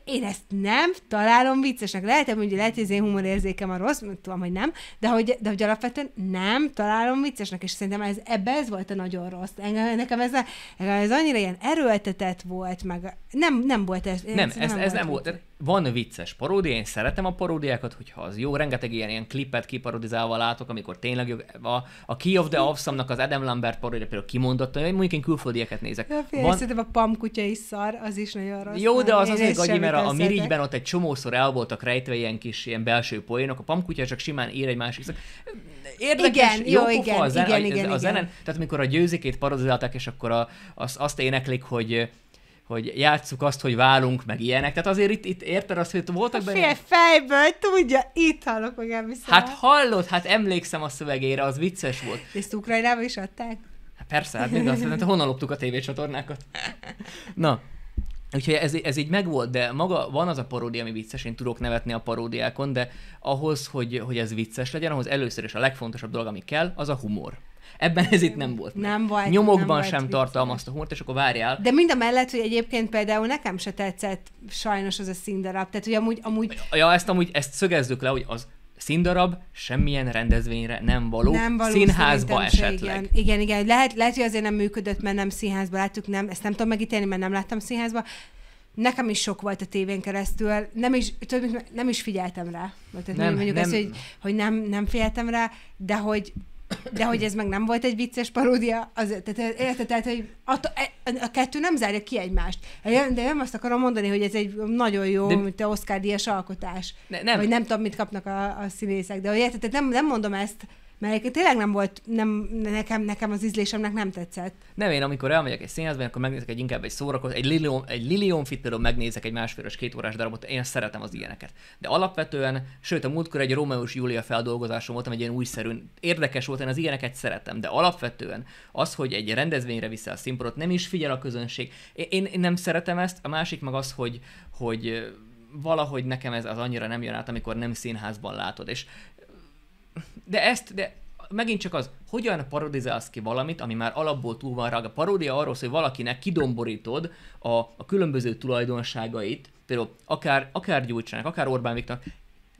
én ezt nem találom viccesnek. Lehet, hogy lehet, hogy az én humorérzékem a rossz, mert tudom, hogy nem, de hogy, de hogy alapvetően nem találom viccesnek, és szerintem ez, ebbe ez volt a nagyon rossz. Engem, nekem ez, nekem ez annyira ilyen erőltetett volt, meg nem, nem volt ez. Nem, ez, nem ez, volt ez nem volt van vicces paródia, én szeretem a paródiákat, hogyha az jó, rengeteg ilyen, ilyen klipet kiparodizálva látok, amikor tényleg jó, a, a Key of the Awesome-nak az Adam Lambert paródia például kimondotta, hogy mondjuk én külföldieket nézek. Ja, fél, van... a a kutya is szar, az is nagyon rossz. Jó, de az az azért gagyi, mert a, a mirigyben ott egy csomószor el voltak rejtve ilyen kis ilyen belső poénok, a kutya csak simán ír egy másik szak. Érdekes, igen, jó, igen, a zen, igen, a, igen, a, a zenen, igen. tehát amikor a győzikét parodizálták, és akkor a, az, azt éneklik, hogy hogy játsszuk azt, hogy válunk, meg ilyenek. Tehát azért itt, itt érted azt, hogy voltak hát benne... Fél fejből tudja, itt hallok meg elviszem. Hát hallod, hát emlékszem a szövegére, az vicces volt. És ezt Ukrajnába is adták? Hát persze, hát mind azt mondta, honnan loptuk a tévécsatornákat. Na, Úgyhogy ez, ez így megvolt, de maga van az a paródia, ami vicces, én tudok nevetni a paródiákon, de ahhoz, hogy, hogy ez vicces legyen, ahhoz először is a legfontosabb dolog, ami kell, az a humor. Ebben ez itt nem volt. Nem volt. Nyomokban nem sem volt tartalmazta humort, és akkor várjál. De mind a mellett, hogy egyébként például nekem se tetszett sajnos az a színdarab. Tehát, hogy amúgy... amúgy... Ja, ezt amúgy, ezt szögezzük le, hogy az színdarab semmilyen rendezvényre nem való, nem való színházba esetleg. Igen. igen, igen, lehet, lehet, hogy azért nem működött, mert nem színházba láttuk, nem, ezt nem tudom megítélni, mert nem láttam színházba. Nekem is sok volt a tévén keresztül, nem is, tudom, nem is figyeltem rá. Tehát nem, mondjuk nem. Ezt, hogy, hogy nem, nem figyeltem rá, de hogy de hogy ez meg nem volt egy vicces paródia, az, tehát, eh, érted, tehát, hogy a, eh, a kettő nem zárja ki egymást. De nem azt akarom mondani, hogy ez egy nagyon jó, de, mint a Oscar-díjas alkotás. Ne, nem. Vagy nem tudom, mit kapnak a, a színészek. De hogy érted, tehát nem, nem mondom ezt, mert tényleg nem volt, nem, nekem, nekem az ízlésemnek nem tetszett. Nem, én amikor elmegyek egy színházba, akkor megnézek egy inkább egy szórakozó, egy Lilium, egy Lilium Fit, megnézek egy másfélös két órás darabot, én szeretem az ilyeneket. De alapvetően, sőt a múltkor egy Romeus Júlia feldolgozásom voltam, egy ilyen újszerű, érdekes volt, én az ilyeneket szeretem, de alapvetően az, hogy egy rendezvényre vissza a színporot, nem is figyel a közönség. Én, én nem szeretem ezt, a másik meg az, hogy, hogy valahogy nekem ez az annyira nem jön át, amikor nem színházban látod. És de ezt, de megint csak az, hogyan parodizálsz ki valamit, ami már alapból túl van rá. A paródia arról hogy valakinek kidomborítod a, a különböző tulajdonságait, például akár, akár Gyurcsának, akár Orbán Viktornak,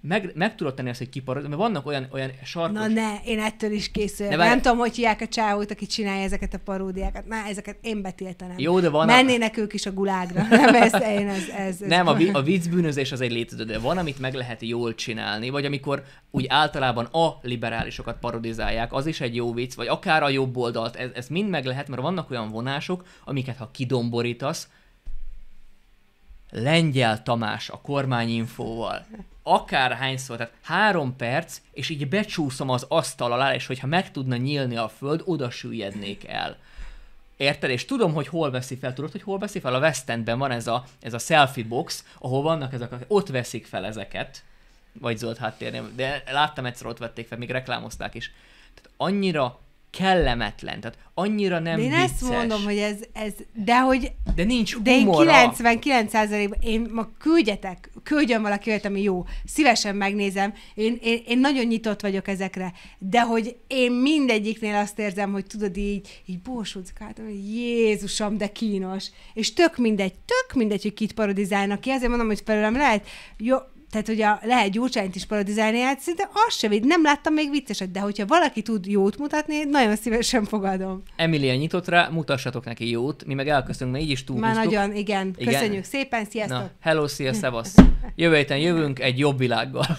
meg, meg tudod tenni ezt, hogy kiparod, mert vannak olyan, olyan sarkos... Na ne, én ettől is készül. Ne, bár... Nem tudom, hogy hiák a csávót, aki csinálja ezeket a paródiákat. Na, ezeket én betiltanám. Jó, de van... Mennének a... ők is a gulágra. Nem, ez, én ez, ez, ez Nem, a, vi- a viccbűnözés az egy létező, de van, amit meg lehet jól csinálni, vagy amikor úgy általában a liberálisokat parodizálják, az is egy jó vicc, vagy akár a jobb oldalt, ez, ez mind meg lehet, mert vannak olyan vonások, amiket ha kidomborítasz, Lengyel Tamás a kormányinfóval akárhányszor, tehát három perc, és így becsúszom az asztal alá, és hogyha meg tudna nyílni a föld, oda süllyednék el. Érted? És tudom, hogy hol veszi fel, tudod, hogy hol veszi fel? A West Endben van ez a, ez a selfie box, ahol vannak ezek, ott veszik fel ezeket, vagy zöld háttérnél, de láttam egyszer ott vették fel, még reklámozták is. Tehát annyira kellemetlen. Tehát annyira nem De én vicces. ezt mondom, hogy ez, ez de hogy... De nincs humora. De én 99%-ban, én ma küldjetek, küldjön valaki olyat, ami jó. Szívesen megnézem. Én, én, én nagyon nyitott vagyok ezekre. De hogy én mindegyiknél azt érzem, hogy tudod, így, így borsódzik át, hogy Jézusom, de kínos. És tök mindegy, tök mindegy, hogy kit parodizálnak ki. Ezért mondom, hogy felőlem lehet jó, tehát, hogy a, lehet gyurcsányt is paradizálni, hát szinte azt sem, nem láttam még vicceset, de hogyha valaki tud jót mutatni, nagyon szívesen fogadom. Emilia nyitott rá, mutassatok neki jót, mi meg elköszönünk, mert így is túl. Már nagyon, igen. igen. Köszönjük szépen, sziasztok! Na, hello, szia, szevasz! Jövő héten jövünk egy jobb világgal.